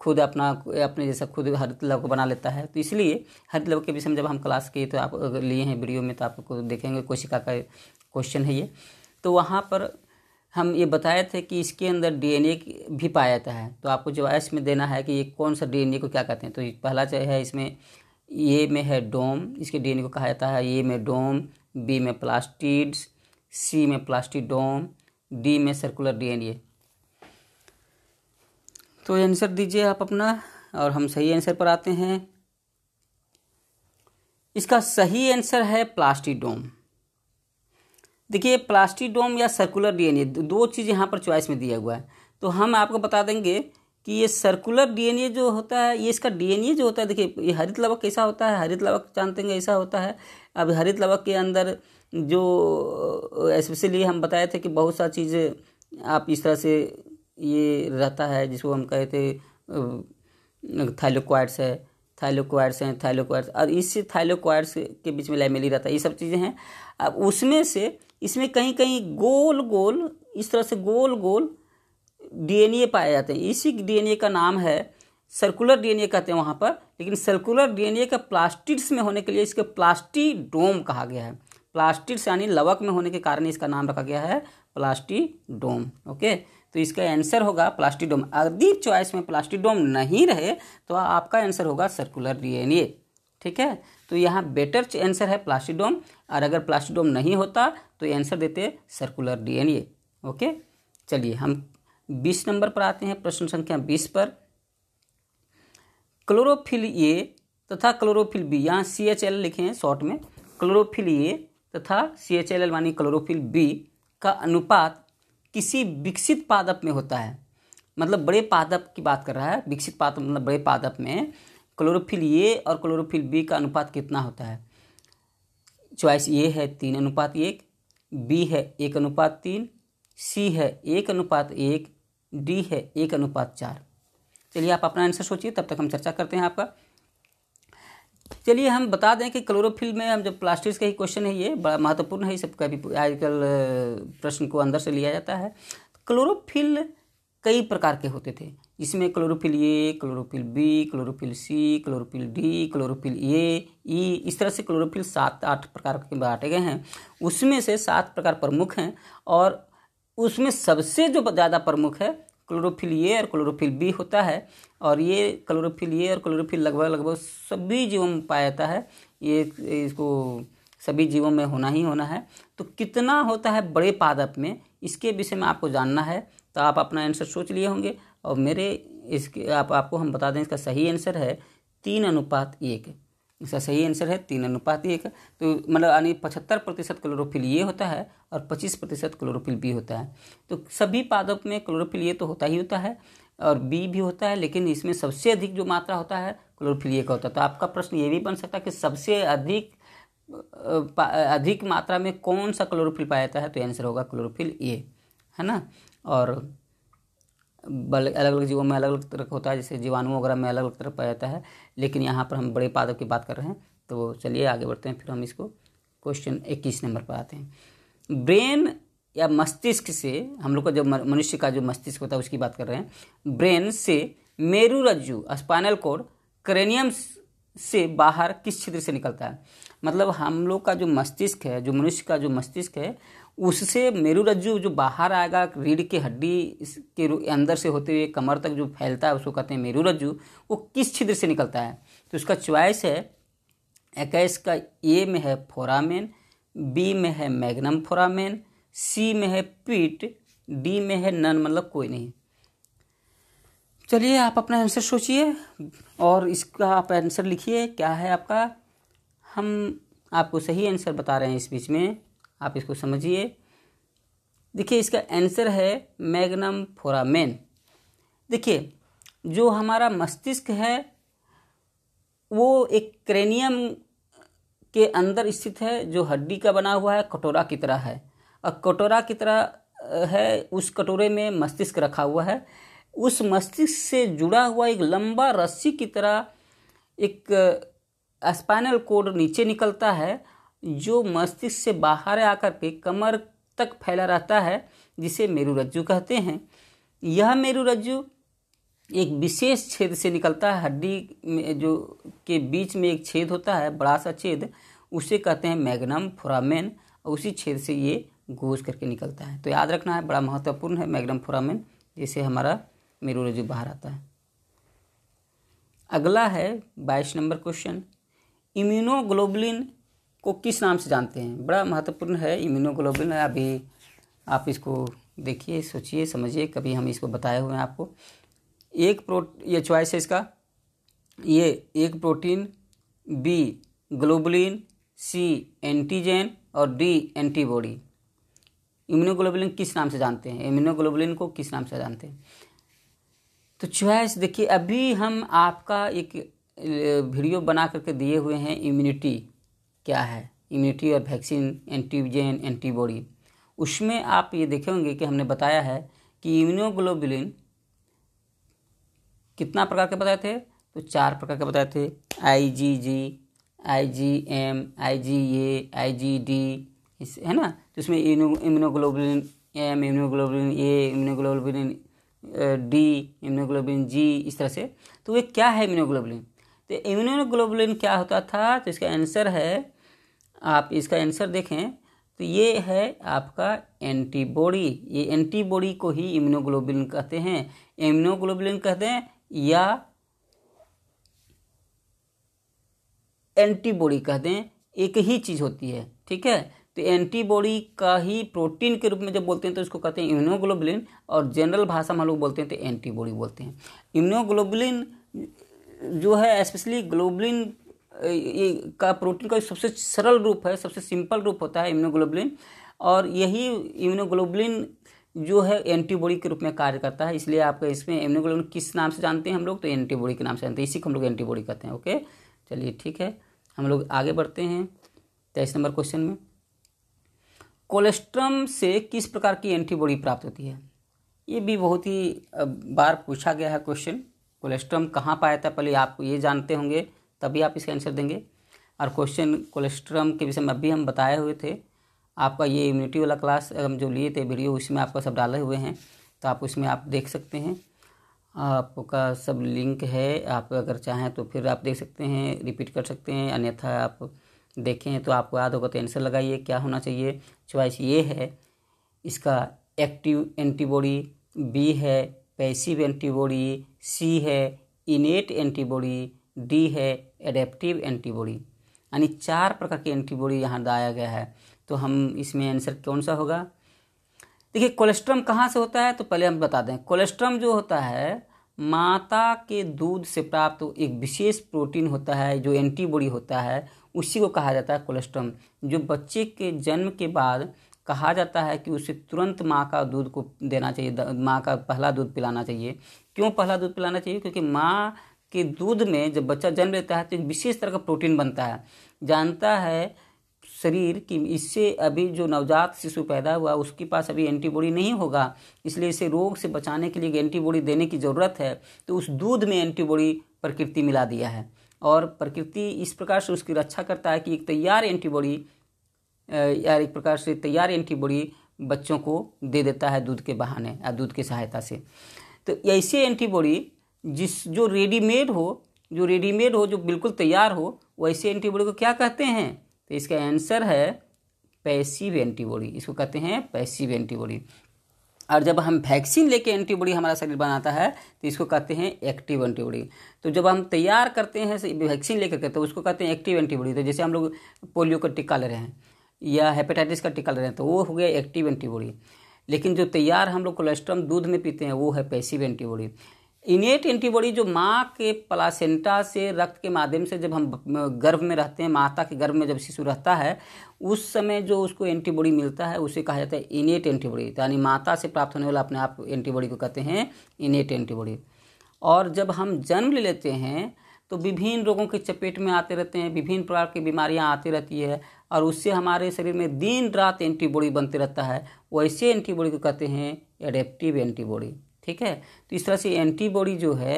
खुद अपना अपने जैसा खुद हरित लव को बना लेता है तो इसलिए हरित लव के विषय में जब हम क्लास किए तो आप लिए हैं वीडियो में तो आपको देखेंगे कोशिका का क्वेश्चन है ये तो वहाँ पर हम ये बताए थे कि इसके अंदर डीएनए भी पाया जाता है तो आपको जो एस में देना है कि ये कौन सा डीएनए को क्या कहते हैं तो पहला जो है इसमें ए में है डोम इसके डीएनए को कहा जाता है ए में डोम बी में प्लास्टिड्स सी में प्लास्टिडोम डी में सर्कुलर डीएनए तो आंसर दीजिए आप अपना और हम सही आंसर पर आते हैं इसका सही आंसर है प्लास्टिडोम देखिए प्लास्टिडोम या सर्कुलर डीएनए दो चीज़ यहाँ पर चॉइस में दिया हुआ है तो हम आपको बता देंगे कि ये सर्कुलर डीएनए जो होता है ये इसका डीएनए जो होता है देखिए ये हरित लवक कैसा होता है हरित लवक जानते हैं ऐसा होता है अब हरित लवक के अंदर जो स्पेशली हम बताए थे कि बहुत सारी चीज़ें आप इस तरह से ये रहता है जिसको हम कहे थे थाइलोक्वाइड्स है थाइलोक्वाइड्स हैं थाइलोक्वाइड्स और इससे थाइलोक्वाइड्स के बीच में लाइमेली रहता है ये सब चीज़ें हैं अब उसमें से इसमें कहीं कहीं गोल गोल इस तरह से गोल गोल डीएनए पाए जाते हैं इसी डीएनए का नाम है सर्कुलर डीएनए कहते हैं वहाँ पर लेकिन सर्कुलर डीएनए का प्लास्टिड्स में होने के लिए इसके प्लास्टिडोम कहा गया है प्लास्टिड्स यानी लवक में होने के कारण इसका नाम रखा गया है प्लास्टिडोम ओके तो इसका आंसर होगा प्लास्टिडोम यदि चॉइस में प्लास्टिडोम नहीं रहे तो आपका आंसर होगा सर्कुलर डीएनए ठीक है तो यहाँ बेटर आंसर है प्लास्टिडोम और अगर प्लास्टिडोम नहीं होता तो आंसर देते सर्कुलर डीएनए ओके चलिए हम बीस नंबर पर आते हैं प्रश्न संख्या बीस पर क्लोरोफिल ए तथा क्लोरोफिल बी यहाँ सी एच एल लिखे हैं शॉर्ट में क्लोरोफिल ए तथा सी एच एल एल मानी क्लोरोफिल बी का अनुपात किसी विकसित पादप में होता है मतलब बड़े पादप की बात कर रहा है विकसित पादप मतलब बड़े पादप में क्लोरोफिल ए और क्लोरोफिल बी का अनुपात कितना होता है चॉइस ए है तीन अनुपात एक बी है एक अनुपात तीन सी है एक अनुपात एक डी है एक अनुपात चार चलिए आप अपना आंसर सोचिए तब तक हम चर्चा करते हैं आपका चलिए हम बता दें कि क्लोरोफिल में हम जब प्लास्टिक्स का ही क्वेश्चन है ये बड़ा महत्वपूर्ण है सबका भी आजकल प्रश्न को अंदर से लिया जाता है क्लोरोफिल कई प्रकार के होते थे इसमें chlorophyll A chlorophyll B chlorophyll C chlorophyll D chlorophyll A E इस तरह से क्लोरोफिल सात आठ प्रकार के बांटे गए हैं उसमें से सात प्रकार प्रमुख हैं और उसमें सबसे जो ज़्यादा प्रमुख है क्लोरोफिल ए और क्लोरोफिल बी होता है और ये क्लोरोफिल ए और क्लोरोफिल लगभग लगभग सभी जीवों में पाया जाता है ये इसको सभी जीवों में होना ही होना है तो कितना होता है बड़े पादप में इसके विषय में आपको जानना है तो आप अपना आंसर सोच लिए होंगे और मेरे इसके आप आपको हम बता दें इसका सही आंसर है तीन अनुपात एक इसका सही आंसर है तीन अनुपात एक तो मतलब यानी पचहत्तर प्रतिशत क्लोरोफिल ये होता है और पच्चीस प्रतिशत क्लोरोफिल बी होता है तो सभी पादप में क्लोरोफिल ये तो होता ही होता है और बी भी होता है लेकिन इसमें सबसे अधिक जो मात्रा होता है क्लोरोफिल ये का होता है तो आपका प्रश्न ये भी बन सकता है कि सबसे अधिक अधिक मात्रा में कौन सा क्लोरोफिल पाया जाता है तो आंसर होगा क्लोरोफिल ए है ना और अलग अलग जीवों में अलग अलग तरह का होता है जैसे जीवाणुओं वगैरह में अलग अलग तरह पाया जाता है लेकिन यहाँ पर हम बड़े पादप की बात कर रहे हैं तो चलिए आगे बढ़ते हैं फिर हम इसको क्वेश्चन इक्कीस नंबर पर आते हैं ब्रेन या मस्तिष्क से हम लोग का जो मनुष्य का जो मस्तिष्क होता है उसकी बात कर रहे हैं ब्रेन से मेरू रज्जु स्पाइनल कोड क्रेनियम से बाहर किस क्षेत्र से निकलता है मतलब हम लोग का जो मस्तिष्क है जो मनुष्य का जो मस्तिष्क है उससे मेरु रज्जु जो बाहर आएगा रीढ़ की हड्डी के अंदर से होते हुए कमर तक जो फैलता है उसको कहते हैं मेरु रज्जु वो किस छिद्र से निकलता है तो उसका च्वाइस है इक्कीस का ए में है फोरामेन बी में है मैग्नम फोरामेन सी में है पीट डी में है नन मतलब कोई नहीं चलिए आप अपना आंसर सोचिए और इसका आप आंसर लिखिए क्या है आपका हम आपको सही आंसर बता रहे हैं इस बीच में आप इसको समझिए देखिए इसका आंसर है मैग्नम फोरामेन देखिए जो हमारा मस्तिष्क है वो एक क्रेनियम के अंदर स्थित है जो हड्डी का बना हुआ है कटोरा की तरह है और कटोरा की तरह है उस कटोरे में मस्तिष्क रखा हुआ है उस मस्तिष्क से जुड़ा हुआ एक लंबा रस्सी की तरह एक स्पाइनल कोड नीचे निकलता है जो मस्तिष्क से बाहर आकर के कमर तक फैला रहता है जिसे मेरुरज्जु कहते हैं यह मेरुरज्जु एक विशेष छेद से निकलता है हड्डी में जो के बीच में एक छेद होता है बड़ा सा छेद उसे कहते हैं मैग्नम फोरामेन उसी छेद से ये गोज करके निकलता है तो याद रखना है बड़ा महत्वपूर्ण है मैग्नम फोरामेन जिसे हमारा मेरुरज्जु बाहर आता है अगला है बाईस नंबर क्वेश्चन इम्यूनोग्लोबुलिन को किस नाम से जानते हैं बड़ा महत्वपूर्ण है इम्यूनोग्लोबिन अभी आप इसको देखिए सोचिए समझिए कभी हम इसको बताए हुए हैं आपको एक प्रो ये चॉइस है इसका ये एक protein B globulin C antigen और डी एंटीबॉडी इम्यूनोग्लोबुलिन किस नाम से जानते हैं इम्यूनोग्लोबुलिन को किस नाम से जानते हैं तो चॉइस देखिए अभी हम आपका एक वीडियो बना करके दिए हुए हैं इम्यूनिटी क्या है इम्यूनिटी और वैक्सीन एंटीजन एंटीबॉडी उसमें आप ये देखे होंगे कि हमने बताया है कि इम्यूनोग्लोबुलिन कितना प्रकार के बताए थे तो चार प्रकार के बताए थे आई जी जी आई जी एम आई जी ए आई जी डी इस है ना तो इसमें immunoglobulin M immunoglobulin A immunoglobulin D immunoglobulin G इस तरह से तो ये क्या है इम्यूनोग्लोबुलिन तो इम्यूनोग्लोबुलिन क्या होता था तो इसका आंसर है आप इसका आंसर देखें तो ये है आपका एंटीबॉडी ये एंटीबॉडी को ही इम्यूनोग्लोबिन कहते हैं इम्यूनोग्लोबिन कहते हैं या एंटीबॉडी कहते हैं एक ही चीज़ होती है ठीक है तो एंटीबॉडी का ही प्रोटीन के रूप में जब बोलते हैं तो इसको कहते हैं इम्यूनोग्लोबुलिन और जनरल भाषा में हम लोग बोलते हैं तो एंटीबॉडी बोलते हैं इम्यूनोग्लोबुलिन जो है स्पेशली ग्लोबुलिन ये का प्रोटीन का सबसे सरल रूप है सबसे सिंपल रूप होता है इम्यूनोग्लोबुलिन और यही इम्यूनोग्लोबुलिन जो है एंटीबॉडी के रूप में कार्य करता है इसलिए आपका इसमें इम्यूनोग्लोबुलिन किस नाम से जानते हैं हम लोग तो एंटीबॉडी के नाम से जानते हैं इसी को हम लोग एंटीबॉडी कहते हैं ओके चलिए ठीक है हम लोग आगे बढ़ते हैं तेईस नंबर क्वेश्चन में कोलेस्ट्रम से किस प्रकार की एंटीबॉडी प्राप्त होती है ये भी बहुत ही बार पूछा गया है क्वेश्चन कोलेस्ट्रम कहाँ पाया था पहले आप ये जानते होंगे तभी आप इसका आंसर देंगे और क्वेश्चन कोलेस्ट्रम के विषय में अभी हम बताए हुए थे आपका ये इम्यूनिटी वाला क्लास हम जो लिए थे वीडियो उसमें आपका सब डाले हुए हैं तो आप उसमें आप देख सकते हैं आपका सब लिंक है आप अगर चाहें तो फिर आप देख सकते हैं रिपीट कर सकते हैं अन्यथा आप देखें तो आपको याद होगा तो आंसर लगाइए क्या होना चाहिए च्वाइस ये है इसका एक्टिव एंटीबॉडी बी है पैसिव एंटीबॉडी सी है इनेट एंटीबॉडी डी है एडेप्टिव एंटीबॉडी यानी चार प्रकार की एंटीबॉडी यहाँ दाया गया है तो हम इसमें आंसर कौन सा होगा देखिए कोलेस्ट्रम कहाँ से होता है तो पहले हम बता दें कोलेस्ट्रम जो होता है माता के दूध से प्राप्त एक विशेष प्रोटीन होता है जो एंटीबॉडी होता है उसी को कहा जाता है कोलेस्ट्रम जो बच्चे के जन्म के बाद कहा जाता है कि उसे तुरंत माँ का दूध को देना चाहिए माँ का पहला दूध पिलाना चाहिए क्यों पहला दूध पिलाना चाहिए क्योंकि माँ कि दूध में जब बच्चा जन्म लेता है तो विशेष तरह का प्रोटीन बनता है जानता है शरीर कि इससे अभी जो नवजात शिशु पैदा हुआ उसके पास अभी एंटीबॉडी नहीं होगा इसलिए इसे रोग से बचाने के लिए एंटीबॉडी देने की ज़रूरत है तो उस दूध में एंटीबॉडी प्रकृति मिला दिया है और प्रकृति इस प्रकार से उसकी रक्षा करता है कि एक तैयार एंटीबॉडी या एक प्रकार से तैयार एंटीबॉडी बच्चों को दे देता है दूध के बहाने या दूध की सहायता से तो ऐसी एंटीबॉडी जिस जो रेडीमेड हो जो रेडीमेड हो जो बिल्कुल तैयार हो वैसे एंटीबॉडी को क्या कहते हैं तो इसका आंसर है पैसिव एंटीबॉडी इसको कहते हैं पैसिव एंटीबॉडी और जब हम वैक्सीन लेके एंटीबॉडी हमारा शरीर बनाता है तो इसको कहते हैं एक्टिव एंटीबॉडी तो जब हम तैयार करते हैं वैक्सीन लेकर के तो उसको कहते हैं एक्टिव एंटीबॉडी तो जैसे हम लोग पोलियो का टीका ले रहे हैं या हेपेटाइटिस का टीका ले रहे हैं तो वो हो गया एक्टिव एंटीबॉडी लेकिन जो तैयार हम लोग कोलेस्ट्रॉम दूध में पीते हैं वो है पैसिव एंटीबॉडी इनेट एंटीबॉडी जो माँ के प्लासेंटा से रक्त के माध्यम से जब हम गर्भ में रहते हैं माता के गर्भ में जब शिशु रहता है उस समय जो उसको एंटीबॉडी मिलता है उसे कहा जाता है इनेट एंटीबॉडी यानी माता से प्राप्त होने वाला अपने आप एंटीबॉडी को कहते हैं इनेट एंटीबॉडी और जब हम जन्म ले लेते हैं तो विभिन्न रोगों के चपेट में आते रहते हैं विभिन्न प्रकार की बीमारियाँ आती रहती है और उससे हमारे शरीर में दिन रात एंटीबॉडी बनते रहता है वैसे एंटीबॉडी को कहते हैं एडेप्टिव एंटीबॉडी ठीक है तो इस तरह से एंटीबॉडी जो है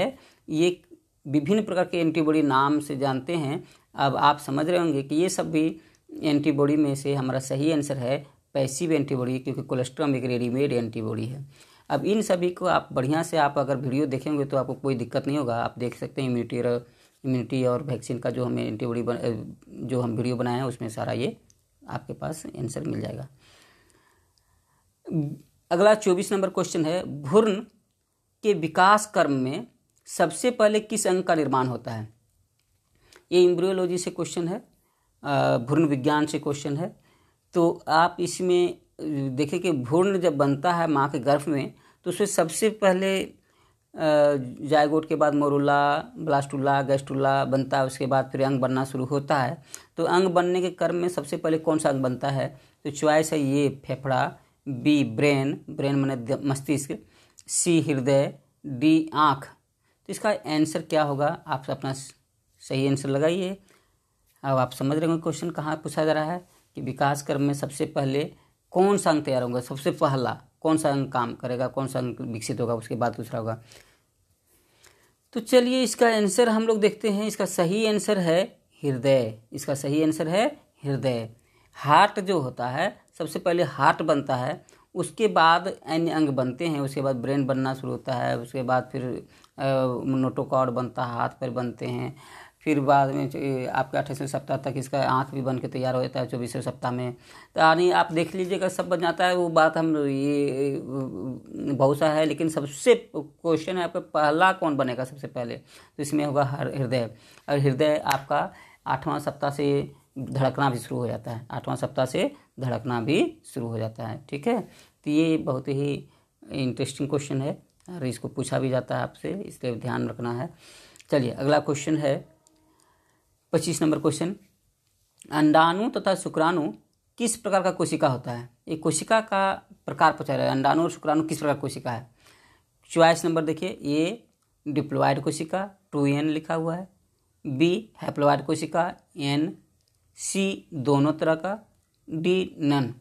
ये विभिन्न प्रकार के एंटीबॉडी नाम से जानते हैं अब आप समझ रहे होंगे कि ये सब भी एंटीबॉडी में से हमारा सही आंसर है पैसिव एंटीबॉडी क्योंकि कोलेस्ट्रॉम एक रेडीमेड एंटीबॉडी है अब इन सभी को आप बढ़िया से आप अगर वीडियो देखेंगे तो आपको कोई दिक्कत नहीं होगा आप देख सकते हैं इम्यूनिटी इम्यूनिटी और वैक्सीन का जो हमें एंटीबॉडी जो हम वीडियो बनाए हैं उसमें सारा ये आपके पास आंसर मिल जाएगा अगला चौबीस नंबर क्वेश्चन है भूर्ण के विकास क्रम में सबसे पहले किस अंग का निर्माण होता है ये इम्ब्रियोलॉजी से क्वेश्चन है भ्रूण विज्ञान से क्वेश्चन है तो आप इसमें देखें कि भ्रूण जब बनता है माँ के गर्भ में तो उसमें सबसे पहले जायगोट के बाद मोरूला ब्लास्टुला गैस्टुला बनता है उसके बाद फिर अंग बनना शुरू होता है तो अंग बनने के क्रम में सबसे पहले कौन सा अंग बनता है तो चॉइस है ये फेफड़ा बी ब्रेन ब्रेन मैंने मस्तिष्क सी हृदय डी आँख तो इसका आंसर क्या होगा आप अपना सही आंसर लगाइए अब आप समझ रहे होंगे क्वेश्चन कहाँ पूछा जा रहा है कि विकास क्रम में सबसे पहले कौन सा अंग तैयार होगा सबसे पहला कौन सा अंग काम करेगा कौन सा अंग विकसित होगा उसके बाद दूसरा होगा तो चलिए इसका आंसर हम लोग देखते हैं इसका सही आंसर है हृदय इसका सही आंसर है हृदय हार्ट जो होता है सबसे पहले हार्ट बनता है उसके बाद अन्य अंग बनते हैं उसके बाद ब्रेन बनना शुरू होता है उसके बाद फिर नोटोकॉर्ड बनता है हाथ पैर बनते हैं फिर बाद में आपके अट्ठाईसवें सप्ताह तक इसका आँख भी बन के तैयार हो जाता है चौबीसवें सप्ताह में तो यानी आप देख लीजिएगा सब बन जाता है वो बात हम ये बहुत सा है लेकिन सबसे क्वेश्चन है आपका पहला कौन बनेगा सबसे पहले तो इसमें होगा हृदय और हृदय आपका आठवां सप्ताह से धड़कना भी शुरू हो जाता है आठवां सप्ताह से धड़कना भी शुरू हो जाता है ठीक है तो ये बहुत ही इंटरेस्टिंग क्वेश्चन है और इसको पूछा भी जाता है आपसे इसलिए ध्यान रखना है चलिए अगला क्वेश्चन है पच्चीस नंबर क्वेश्चन अंडाणु तथा तो शुक्राणु किस प्रकार का कोशिका होता है ये कोशिका का प्रकार पूछा रहा है अंडाणु और शुक्राणु किस प्रकार कोशिका है चॉइस नंबर देखिए ए डिप्लोइड कोशिका टू एन लिखा हुआ है बी हैप्लोइड कोशिका एन सी दोनों तरह का डी नन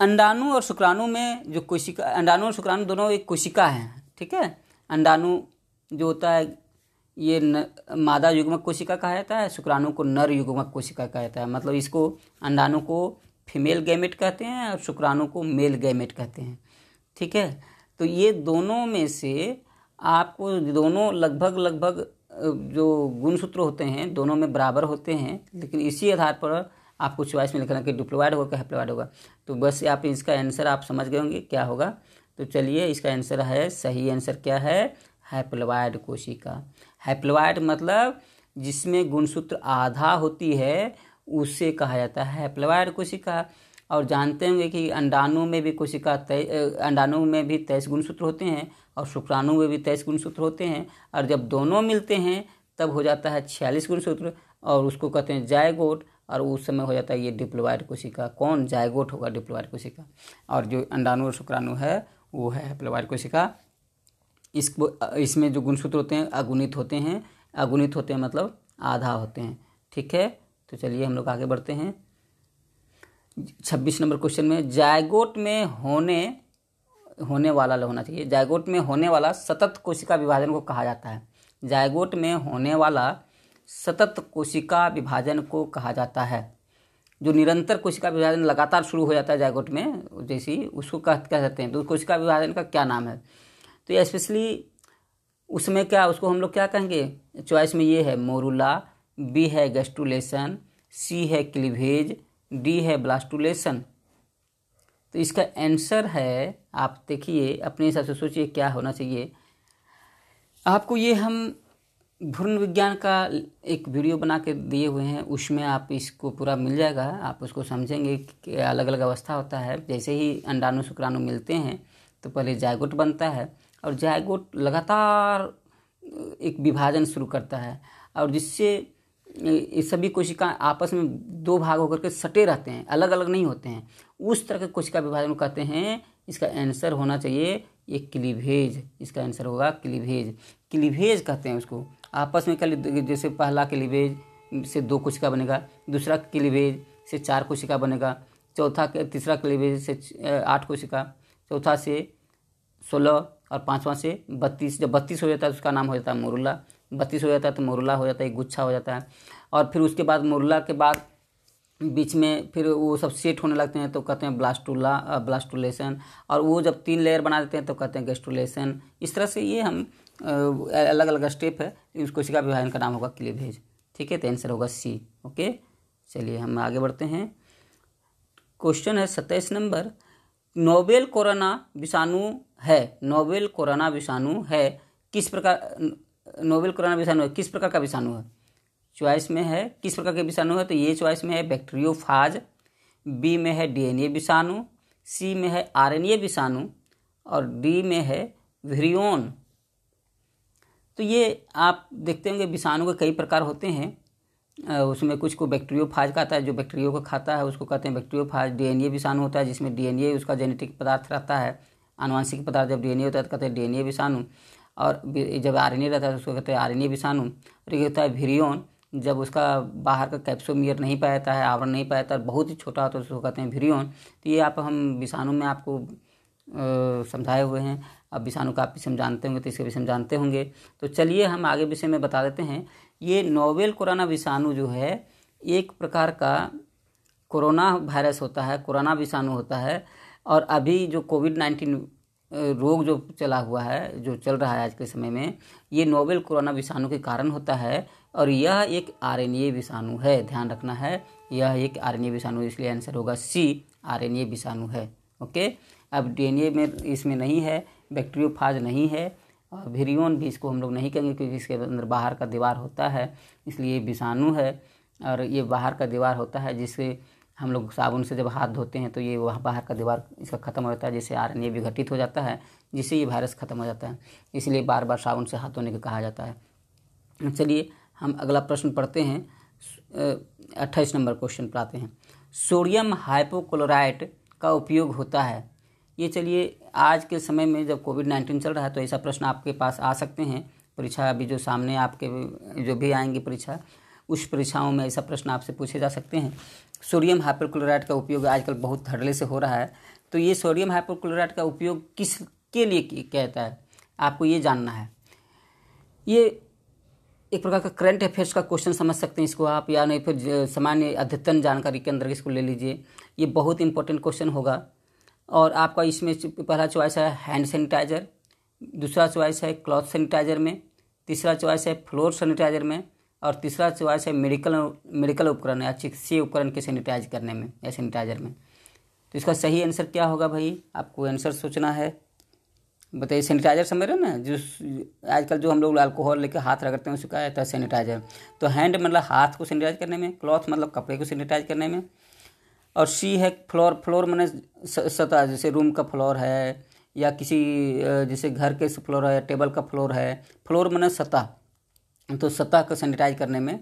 अंडाणु और शुक्राणु में जो कोशिका अंडाणु और शुक्राणु दोनों एक कोशिका है ठीक है अंडाणु जो होता है ये न, मादा युग्मक कोशिका कहा जाता है शुक्राणु को नर युग्मक कोशिका कहा जाता है मतलब इसको अंडाणु को फीमेल गैमेट कहते हैं और शुक्राणु को मेल गैमेट कहते हैं ठीक है तो ये दोनों में से आपको दोनों लगभग लगभग जो गुणसूत्र होते हैं दोनों में बराबर होते हैं लेकिन इसी आधार पर आपको चॉइस में लिखना कि डिप्लोइड होगा कि हेप्लोइड होगा तो बस आप इसका आंसर आप समझ गए होंगे क्या होगा तो चलिए इसका आंसर है सही आंसर क्या है हैप्लोइड कोशिका हैप्लोइड मतलब जिसमें गुणसूत्र आधा होती है उसे कहा जाता है हैप्लोइड कोशिका और जानते होंगे कि अंडाणु में भी कोशिका तेईस अंडाणु में भी तेईस गुणसूत्र होते हैं और शुक्राणु में भी तेईस गुणसूत्र होते हैं और जब दोनों मिलते हैं तब हो जाता है छियालीस गुणसूत्र और उसको कहते हैं जायगोट और उस समय हो जाता है ये डिप्लोवाइड कोशिका कौन जायगोट होगा डिप्लोवाइड कोशिका और जो अंडाणु और शुक्राणु है वो है हेप्लोवाइड कोशिका इसको इसमें जो गुणसूत्र होते हैं अगुणित होते हैं अगुणित होते हैं मतलब आधा होते हैं ठीक है तो चलिए हम लोग आगे बढ़ते हैं छब्बीस नंबर क्वेश्चन में जायगोट में होने होने वाला होना चाहिए जायगोट में होने वाला सतत कोशिका विभाजन को कहा जाता है जायगोट में होने वाला सतत कोशिका विभाजन को कहा जाता है जो निरंतर कोशिका विभाजन लगातार शुरू हो जाता है जायगोट में जैसी उसको कह कह सकते हैं तो कोशिका विभाजन का क्या नाम है तो ये स्पेशली उसमें क्या उसको हम लोग क्या कहेंगे चॉइस में ये है मोरूला बी है गेस्टुलेशन सी है क्लिवेज डी है ब्लास्टुलेशन तो इसका आंसर है आप देखिए अपने हिसाब से सोचिए क्या होना चाहिए आपको ये हम भ्रूण विज्ञान का एक वीडियो बना के दिए हुए हैं उसमें आप इसको पूरा मिल जाएगा आप उसको समझेंगे कि अलग अलग अवस्था होता है जैसे ही अंडाणु शुक्राणु मिलते हैं तो पहले जायगोट बनता है और जायगोट लगातार एक विभाजन शुरू करता है और जिससे सभी कोशिकाएं आपस में दो भाग होकर के सटे रहते हैं अलग अलग नहीं होते हैं उस तरह के कोशिका विभाजन कहते हैं इसका आंसर होना चाहिए ये क्लीवेज इसका आंसर होगा क्लीवेज क्लीवेज कहते हैं उसको आपस में क्या जैसे पहला क्लीवेज से दो कोशिका बनेगा दूसरा क्लीवेज से चार कोशिका बनेगा चौथा तीसरा क्लीवेज से आठ कोशिका चौथा से सोलह और पाँचवा से बत्तीस जब बत्तीस हो जाता है तो उसका नाम हो जाता है मुरुला बत्तीस हो जाता है तो मुरला हो जाता है गुच्छा हो जाता है और फिर उसके बाद मुरला के बाद बीच में फिर वो सब सेट होने लगते हैं तो कहते हैं ब्लास्टूला ब्लास्टुलेशन और वो जब तीन लेयर बना देते हैं तो कहते हैं गेस्टुलेशन इस तरह से ये हम अलग अलग स्टेप है इस कोशिका विभाजन का नाम होगा क्लियर भेज ठीक है तो आंसर होगा सी ओके चलिए हम आगे बढ़ते हैं क्वेश्चन है सत्ताईस नंबर नोबेल कोरोना विषाणु है नोबेल कोरोना विषाणु है किस प्रकार नोवेल कोरोना विषाणु है किस प्रकार का विषाणु है चॉइस में है किस प्रकार के विषाणु है तो ये चॉइस में है बैक्टीरियोफाज बी में है डीएनए विषाणु सी में है आरएनए विषाणु और डी में है विरियोन तो ये आप देखते होंगे विषाणु के कई प्रकार होते हैं उसमें कुछ को बैक्टीरियोफाज खाता है जो बैक्टीरियो को खाता है उसको कहते हैं बैक्टीरियोफाज डीएनए विषाणु होता है जिसमें डीएनए उसका जेनेटिक पदार्थ रहता है आनुवंशिक पदार्थ जब डीएनए होता है तो कहते हैं डीएनए विषाणु और जब आर रहता है तो उसको कहते हैं आर एन ए विषाणु और ये होता है भिरियोन जब उसका बाहर का कैप्सोमियर नहीं पाता है आवरण नहीं पाता है बहुत ही छोटा होता है उसको कहते हैं भिरियोन तो ये आप हम विषाणु में आपको समझाए हुए हैं अब विषाणु का आप विषय जानते होंगे तो इसके विषय जानते होंगे तो चलिए हम आगे विषय में बता देते हैं ये नोवेल कोरोना विषाणु जो है एक प्रकार का कोरोना वायरस होता है कोरोना विषाणु होता है और अभी जो कोविड नाइन्टीन रोग जो चला हुआ है जो चल रहा है आज के समय में ये नोवेल कोरोना विषाणु के कारण होता है और यह एक आर विषाणु है ध्यान रखना है यह एक आर विषाणु इसलिए आंसर होगा सी आर विषाणु है ओके अब डीएनए में इसमें नहीं है बैक्टीरियोफाज नहीं है और वीरियोन भी इसको हम लोग नहीं कहेंगे क्योंकि इसके अंदर बाहर का दीवार होता है इसलिए विषाणु है और ये बाहर का दीवार होता है जिससे हम लोग साबुन से जब हाथ धोते हैं तो ये वहाँ बाहर का दीवार इसका ख़त्म हो जाता है जिससे आर विघटित हो जाता है जिससे ये वायरस ख़त्म हो जाता है इसलिए बार बार साबुन से हाथ धोने को कहा जाता है चलिए हम अगला प्रश्न पढ़ते हैं अट्ठाईस नंबर क्वेश्चन पढ़ाते हैं सोडियम हाइपोक्लोराइट का उपयोग होता है ये चलिए आज के समय में जब कोविड नाइन्टीन चल रहा है तो ऐसा प्रश्न आपके पास आ सकते हैं परीक्षा अभी जो सामने आपके जो भी आएंगी परीक्षा उस परीक्षाओं में ऐसा प्रश्न आपसे पूछे जा सकते हैं सोडियम हाइपोक्लोराइड का उपयोग आजकल बहुत धड़ले से हो रहा है तो ये सोडियम हाइपोक्लोराइड का उपयोग किस के लिए कहता है आपको ये जानना है ये एक प्रकार का करंट अफेयर्स का क्वेश्चन समझ सकते हैं इसको आप या नहीं फिर सामान्य अद्यतन जानकारी के अंदर इसको ले लीजिए ये बहुत इंपॉर्टेंट क्वेश्चन होगा और आपका इसमें पहला चॉइस है हैंड सैनिटाइज़र दूसरा चॉइस है क्लॉथ सैनिटाइज़र में तीसरा चॉइस है फ्लोर सैनिटाइज़र में और तीसरा चॉइस है मेडिकल मेडिकल उपकरण या चिकित्सीय उपकरण के सैनिटाइज करने में या सैनिटाइजर में तो इसका सही आंसर क्या होगा भाई आपको आंसर सोचना है बताइए सैनिटाइजर समझ रहे हो ना जो आजकल जो हम लोग अल्कोहल लेकर हाथ रगड़ते हैं उसका आता है सैनिटाइजर तो हैंड मतलब हाथ को सैनिटाइज करने में क्लॉथ मतलब कपड़े को सैनिटाइज करने में और सी है फ्लोर फ्लोर मैंने सतह जैसे रूम का फ्लोर है या किसी जैसे घर के फ्लोर है टेबल का फ्लोर है फ्लोर मैंने सतह तो सतह को सैनिटाइज करने में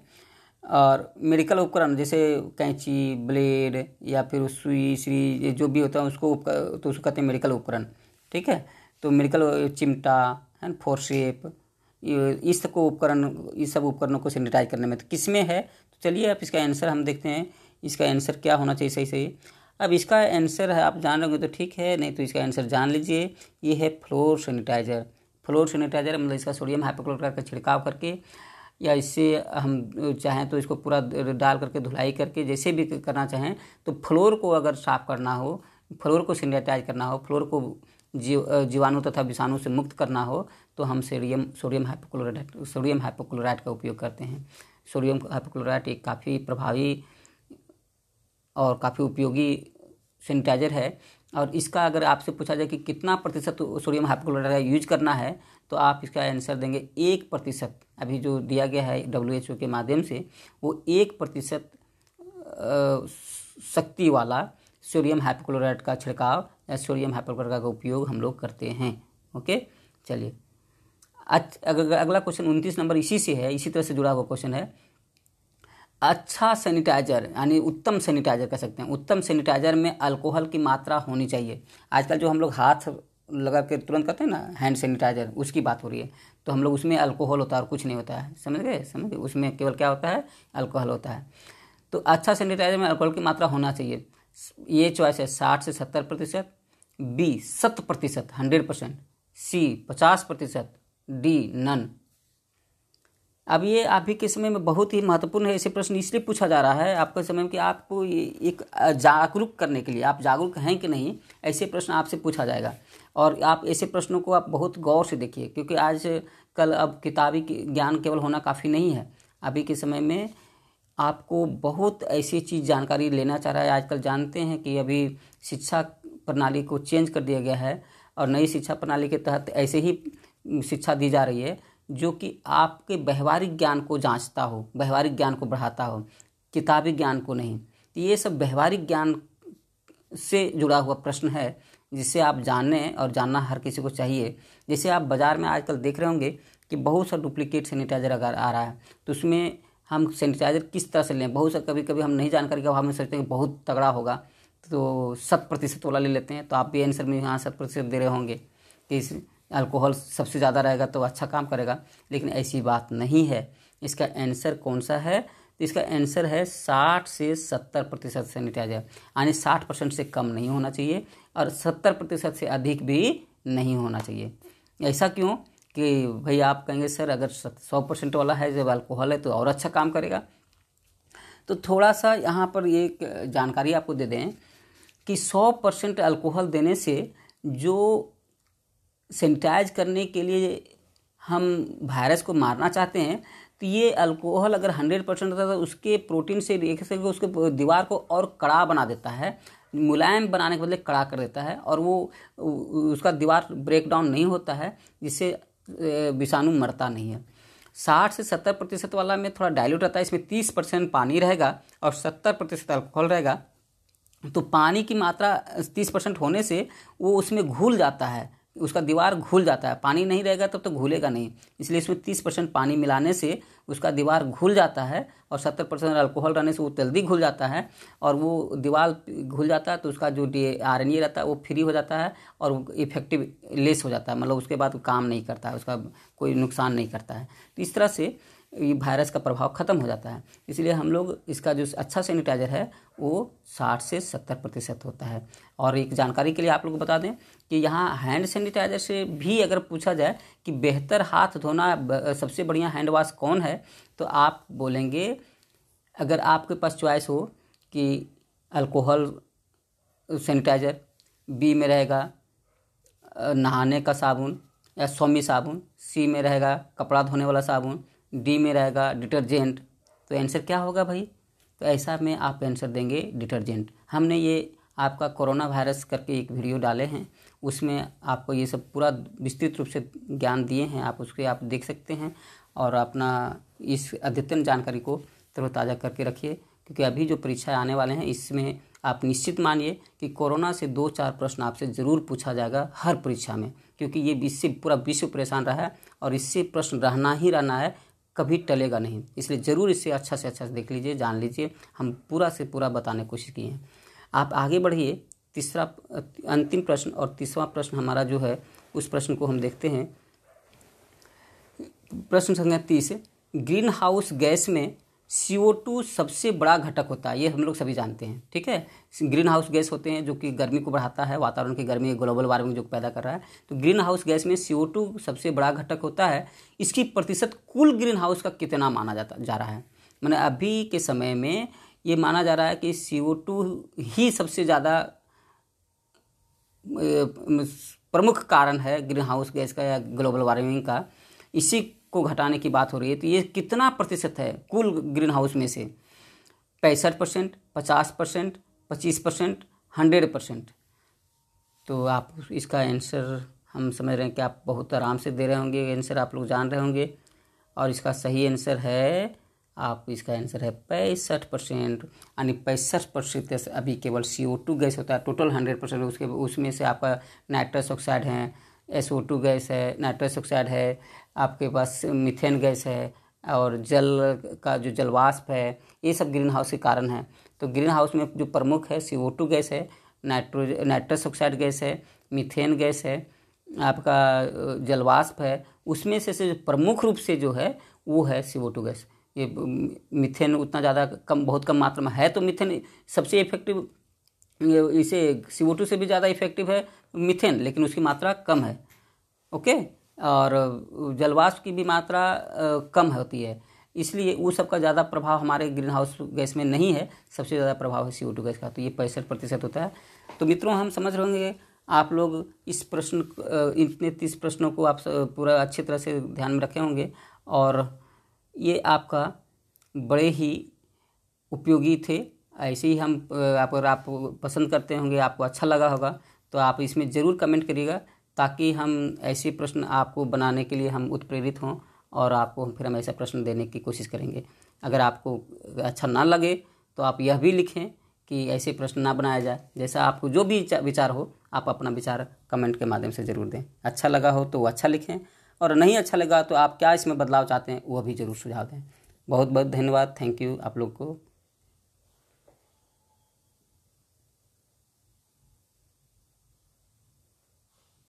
और मेडिकल उपकरण जैसे कैंची ब्लेड या फिर सुई श्री जो भी होता है उसको तो उसको कहते हैं मेडिकल उपकरण ठीक है तो मेडिकल चिमटा है फोरसेप इस सबको उपकरण इस सब उपकरणों को सैनिटाइज करने में तो किस में है तो चलिए आप इसका आंसर हम देखते हैं इसका आंसर क्या होना चाहिए सही सही अब इसका आंसर है आप जान लोगे तो ठीक है नहीं तो इसका आंसर जान लीजिए ये है फ्लोर सैनिटाइजर फ्लोर सैनिटाइजर मतलब इसका सोडियम हाइपोक्लोराइड का छिड़काव करके या इससे हम चाहें तो इसको पूरा डाल करके धुलाई करके जैसे भी करना चाहें तो फ्लोर को अगर साफ करना हो फ्लोर को सैनिटाइज करना हो फ्लोर को जीव जीवाणु तथा विषाणु से मुक्त करना हो तो हम sodium sodium hypochlorite sodium hypochlorite का उपयोग करते हैं सोडियम हाइपोक्लोराइड एक काफ़ी प्रभावी और काफ़ी उपयोगी सैनिटाइजर है और इसका अगर आपसे पूछा जाए कि कितना प्रतिशत सोडियम हाइपोक्लोराइड का यूज करना है तो आप इसका आंसर देंगे एक प्रतिशत अभी जो दिया गया है डब्ल्यू के माध्यम से वो एक प्रतिशत शक्ति वाला सोडियम हाइपोक्लोराइड का छिड़काव या सोडियम हाइपोक्लोराइड का उपयोग हम लोग करते हैं ओके चलिए अच्छा अगला क्वेश्चन उनतीस नंबर इसी से है इसी तरह से जुड़ा हुआ क्वेश्चन है अच्छा सैनिटाइजर यानी उत्तम सैनिटाइजर कह सकते हैं उत्तम सैनिटाइजर में अल्कोहल की मात्रा होनी चाहिए आजकल जो हम लोग हाथ लगा के तुरंत करते हैं ना हैंड सैनिटाइजर उसकी बात हो रही है तो हम लोग उसमें अल्कोहल होता है और कुछ नहीं होता है समझ गए समझ गए उसमें केवल क्या होता है अल्कोहल होता है तो अच्छा सैनिटाइजर में अल्कोहल की मात्रा होना चाहिए ये चॉइस है साठ से सत्तर प्रतिशत बी शत प्रतिशत हंड्रेड परसेंट सी पचास प्रतिशत डी नन अब ये अभी के समय में बहुत ही महत्वपूर्ण है ऐसे प्रश्न इसलिए पूछा जा रहा है आपके समय में कि आपको एक जागरूक करने के लिए आप जागरूक हैं कि नहीं ऐसे प्रश्न आपसे पूछा जाएगा और आप ऐसे प्रश्नों को आप बहुत गौर से देखिए क्योंकि आज कल अब किताबी ज्ञान केवल होना काफ़ी नहीं है अभी के समय में आपको बहुत ऐसी चीज़ जानकारी लेना चाह रहा है आजकल जानते हैं कि अभी शिक्षा प्रणाली को चेंज कर दिया गया है और नई शिक्षा प्रणाली के तहत ऐसे ही शिक्षा दी जा रही है जो कि आपके व्यवहारिक ज्ञान को जांचता हो व्यवहारिक ज्ञान को बढ़ाता हो किताबी ज्ञान को नहीं तो ये सब व्यवहारिक ज्ञान से जुड़ा हुआ प्रश्न है जिसे आप जानने और जानना हर किसी को चाहिए जैसे आप बाज़ार में आजकल देख रहे होंगे कि बहुत सा डुप्लीकेट सैनिटाइज़र अगर आ रहा है तो उसमें हम सैनिटाइज़र किस तरह से लें बहुत सा कभी कभी हम नहीं जानकारी के अभाव में सोचते हैं बहुत तगड़ा होगा तो शत प्रतिशत वाला ले लेते हैं तो आप भी आंसर में यहाँ शत प्रतिशत दे रहे होंगे कि अल्कोहल सबसे ज़्यादा रहेगा तो अच्छा काम करेगा लेकिन ऐसी बात नहीं है इसका आंसर कौन सा है इसका आंसर है 60 से 70 प्रतिशत सैनिटाइजर यानी 60 परसेंट से कम नहीं होना चाहिए और 70 प्रतिशत से अधिक भी नहीं होना चाहिए ऐसा क्यों कि भाई आप कहेंगे सर अगर सौ परसेंट वाला है जब अल्कोहल है तो और अच्छा काम करेगा तो थोड़ा सा यहाँ पर एक जानकारी आपको दे दें कि सौ परसेंट अल्कोहल देने से जो सैनिटाइज करने के लिए हम वायरस को मारना चाहते हैं तो ये अल्कोहल अगर हंड्रेड परसेंट होता है तो उसके प्रोटीन से रिएक्शन सकते उसके दीवार को और कड़ा बना देता है मुलायम बनाने के बदले कड़ा कर देता है और वो उसका दीवार ब्रेक डाउन नहीं होता है जिससे विषाणु मरता नहीं है साठ से सत्तर प्रतिशत वाला में थोड़ा डाइल्यूट रहता है इसमें तीस परसेंट पानी रहेगा और सत्तर प्रतिशत अल्कोहल रहेगा तो पानी की मात्रा तीस परसेंट होने से वो उसमें घुल जाता है उसका दीवार घुल जाता है पानी नहीं रहेगा तब तो घुलेगा नहीं इसलिए इसमें तीस परसेंट पानी मिलाने से उसका दीवार घुल जाता है और सत्तर परसेंट अल्कोहल रहने से वो जल्दी घुल जाता है और वो दीवार घुल जाता है तो उसका जो डी आर एन ए रहता है वो फ्री हो जाता है और इफेक्टिव लेस हो जाता है मतलब उसके बाद काम नहीं करता है उसका कोई नुकसान नहीं करता है तो इस तरह से ये वायरस का प्रभाव खत्म हो जाता है इसलिए हम लोग इसका जो अच्छा सैनिटाइज़र है वो साठ से सत्तर प्रतिशत होता है और एक जानकारी के लिए आप लोग को बता दें कि यहाँ हैंड सैनिटाइज़र से भी अगर पूछा जाए कि बेहतर हाथ धोना सबसे बढ़िया हैंड वॉश कौन है तो आप बोलेंगे अगर आपके पास च्वाइस हो कि अल्कोहल सैनिटाइज़र बी में रहेगा नहाने का साबुन या सौम्य साबुन सी में रहेगा कपड़ा धोने वाला साबुन डी में रहेगा डिटर्जेंट तो आंसर क्या होगा भाई तो ऐसा में आप आंसर देंगे डिटर्जेंट हमने ये आपका कोरोना वायरस करके एक वीडियो डाले हैं उसमें आपको ये सब पूरा विस्तृत रूप से ज्ञान दिए हैं आप उसके आप देख सकते हैं और अपना इस अद्यतन जानकारी को तरोताज़ा करके रखिए क्योंकि अभी जो परीक्षाएं आने वाले हैं इसमें आप निश्चित मानिए कि कोरोना से दो चार प्रश्न आपसे ज़रूर पूछा जाएगा हर परीक्षा में क्योंकि ये इससे पूरा विश्व परेशान रहा है और इससे प्रश्न रहना ही रहना है कभी टलेगा नहीं इसलिए ज़रूर इसे अच्छा से अच्छा से देख लीजिए जान लीजिए हम पूरा से पूरा बताने की कोशिश किए हैं आप आगे बढ़िए तीसरा अंतिम प्रश्न और तीसरा प्रश्न हमारा जो है उस प्रश्न को हम देखते हैं प्रश्न संख्या तीस ग्रीन हाउस गैस में सी ओ टू सबसे बड़ा घटक होता है ये हम लोग सभी जानते हैं ठीक है ग्रीन हाउस गैस होते हैं जो कि गर्मी को बढ़ाता है वातावरण की गर्मी ग्लोबल वार्मिंग जो पैदा कर रहा है तो ग्रीन हाउस गैस में सी ओ टू सबसे बड़ा घटक होता है इसकी प्रतिशत कुल ग्रीन हाउस का कितना माना जाता जा रहा है मैंने अभी के समय में ये माना जा रहा है कि सी ओ टू ही सबसे ज़्यादा प्रमुख कारण है ग्रीन हाउस गैस का या ग्लोबल वार्मिंग का इसी को घटाने की बात हो रही है तो ये कितना प्रतिशत है कुल ग्रीन हाउस में से पैंसठ परसेंट पचास परसेंट पच्चीस परसेंट हंड्रेड परसेंट तो आप इसका आंसर हम समझ रहे हैं कि आप बहुत आराम से दे रहे होंगे आंसर आप लोग जान रहे होंगे और इसका सही आंसर है आप इसका आंसर है पैंसठ परसेंट यानी पैंसठ परसेंट अभी केवल सी ओ टू गैस होता है टोटल हंड्रेड परसेंट उसके उसमें से आपका नाइट्रस ऑक्साइड है एस ओ टू गैस है नाइट्रस ऑक्साइड है आपके पास मिथेन गैस है और जल का जो जलवाष्प है ये सब ग्रीन हाउस के कारण है तो ग्रीन हाउस में जो प्रमुख है सी गैस है नाइट्रोज नाइट्रस ऑक्साइड गैस है मिथेन गैस है आपका जलवाष्प है उसमें से, से प्रमुख रूप से जो है वो है सी गैस ये मिथेन उतना ज़्यादा कम बहुत कम मात्रा में है तो मिथेन सबसे इफेक्टिव इसे सी से भी ज़्यादा इफेक्टिव है मिथेन लेकिन उसकी मात्रा कम है ओके और जलवाष्प की भी मात्रा कम होती है इसलिए वो सब का ज़्यादा प्रभाव हमारे ग्रीन हाउस गैस में नहीं है सबसे ज़्यादा प्रभाव है सी गैस का तो ये पैंसठ प्रतिशत होता है तो मित्रों हम समझ रहे होंगे आप लोग इस प्रश्न इतने तीस प्रश्नों को आप पूरा अच्छी तरह से ध्यान में रखे होंगे और ये आपका बड़े ही उपयोगी थे ऐसे ही हम अगर आप पसंद करते होंगे आपको अच्छा लगा होगा तो आप इसमें ज़रूर कमेंट करिएगा ताकि हम ऐसे प्रश्न आपको बनाने के लिए हम उत्प्रेरित हों और आपको फिर हम ऐसा प्रश्न देने की कोशिश करेंगे अगर आपको अच्छा ना लगे तो आप यह भी लिखें कि ऐसे प्रश्न ना बनाया जाए जैसा आपको जो भी विचार हो आप अपना विचार कमेंट के माध्यम से ज़रूर दें अच्छा लगा हो तो अच्छा लिखें और नहीं अच्छा लगा तो आप क्या इसमें बदलाव चाहते हैं वह भी ज़रूर सुझाव दें बहुत बहुत धन्यवाद थैंक यू आप लोग को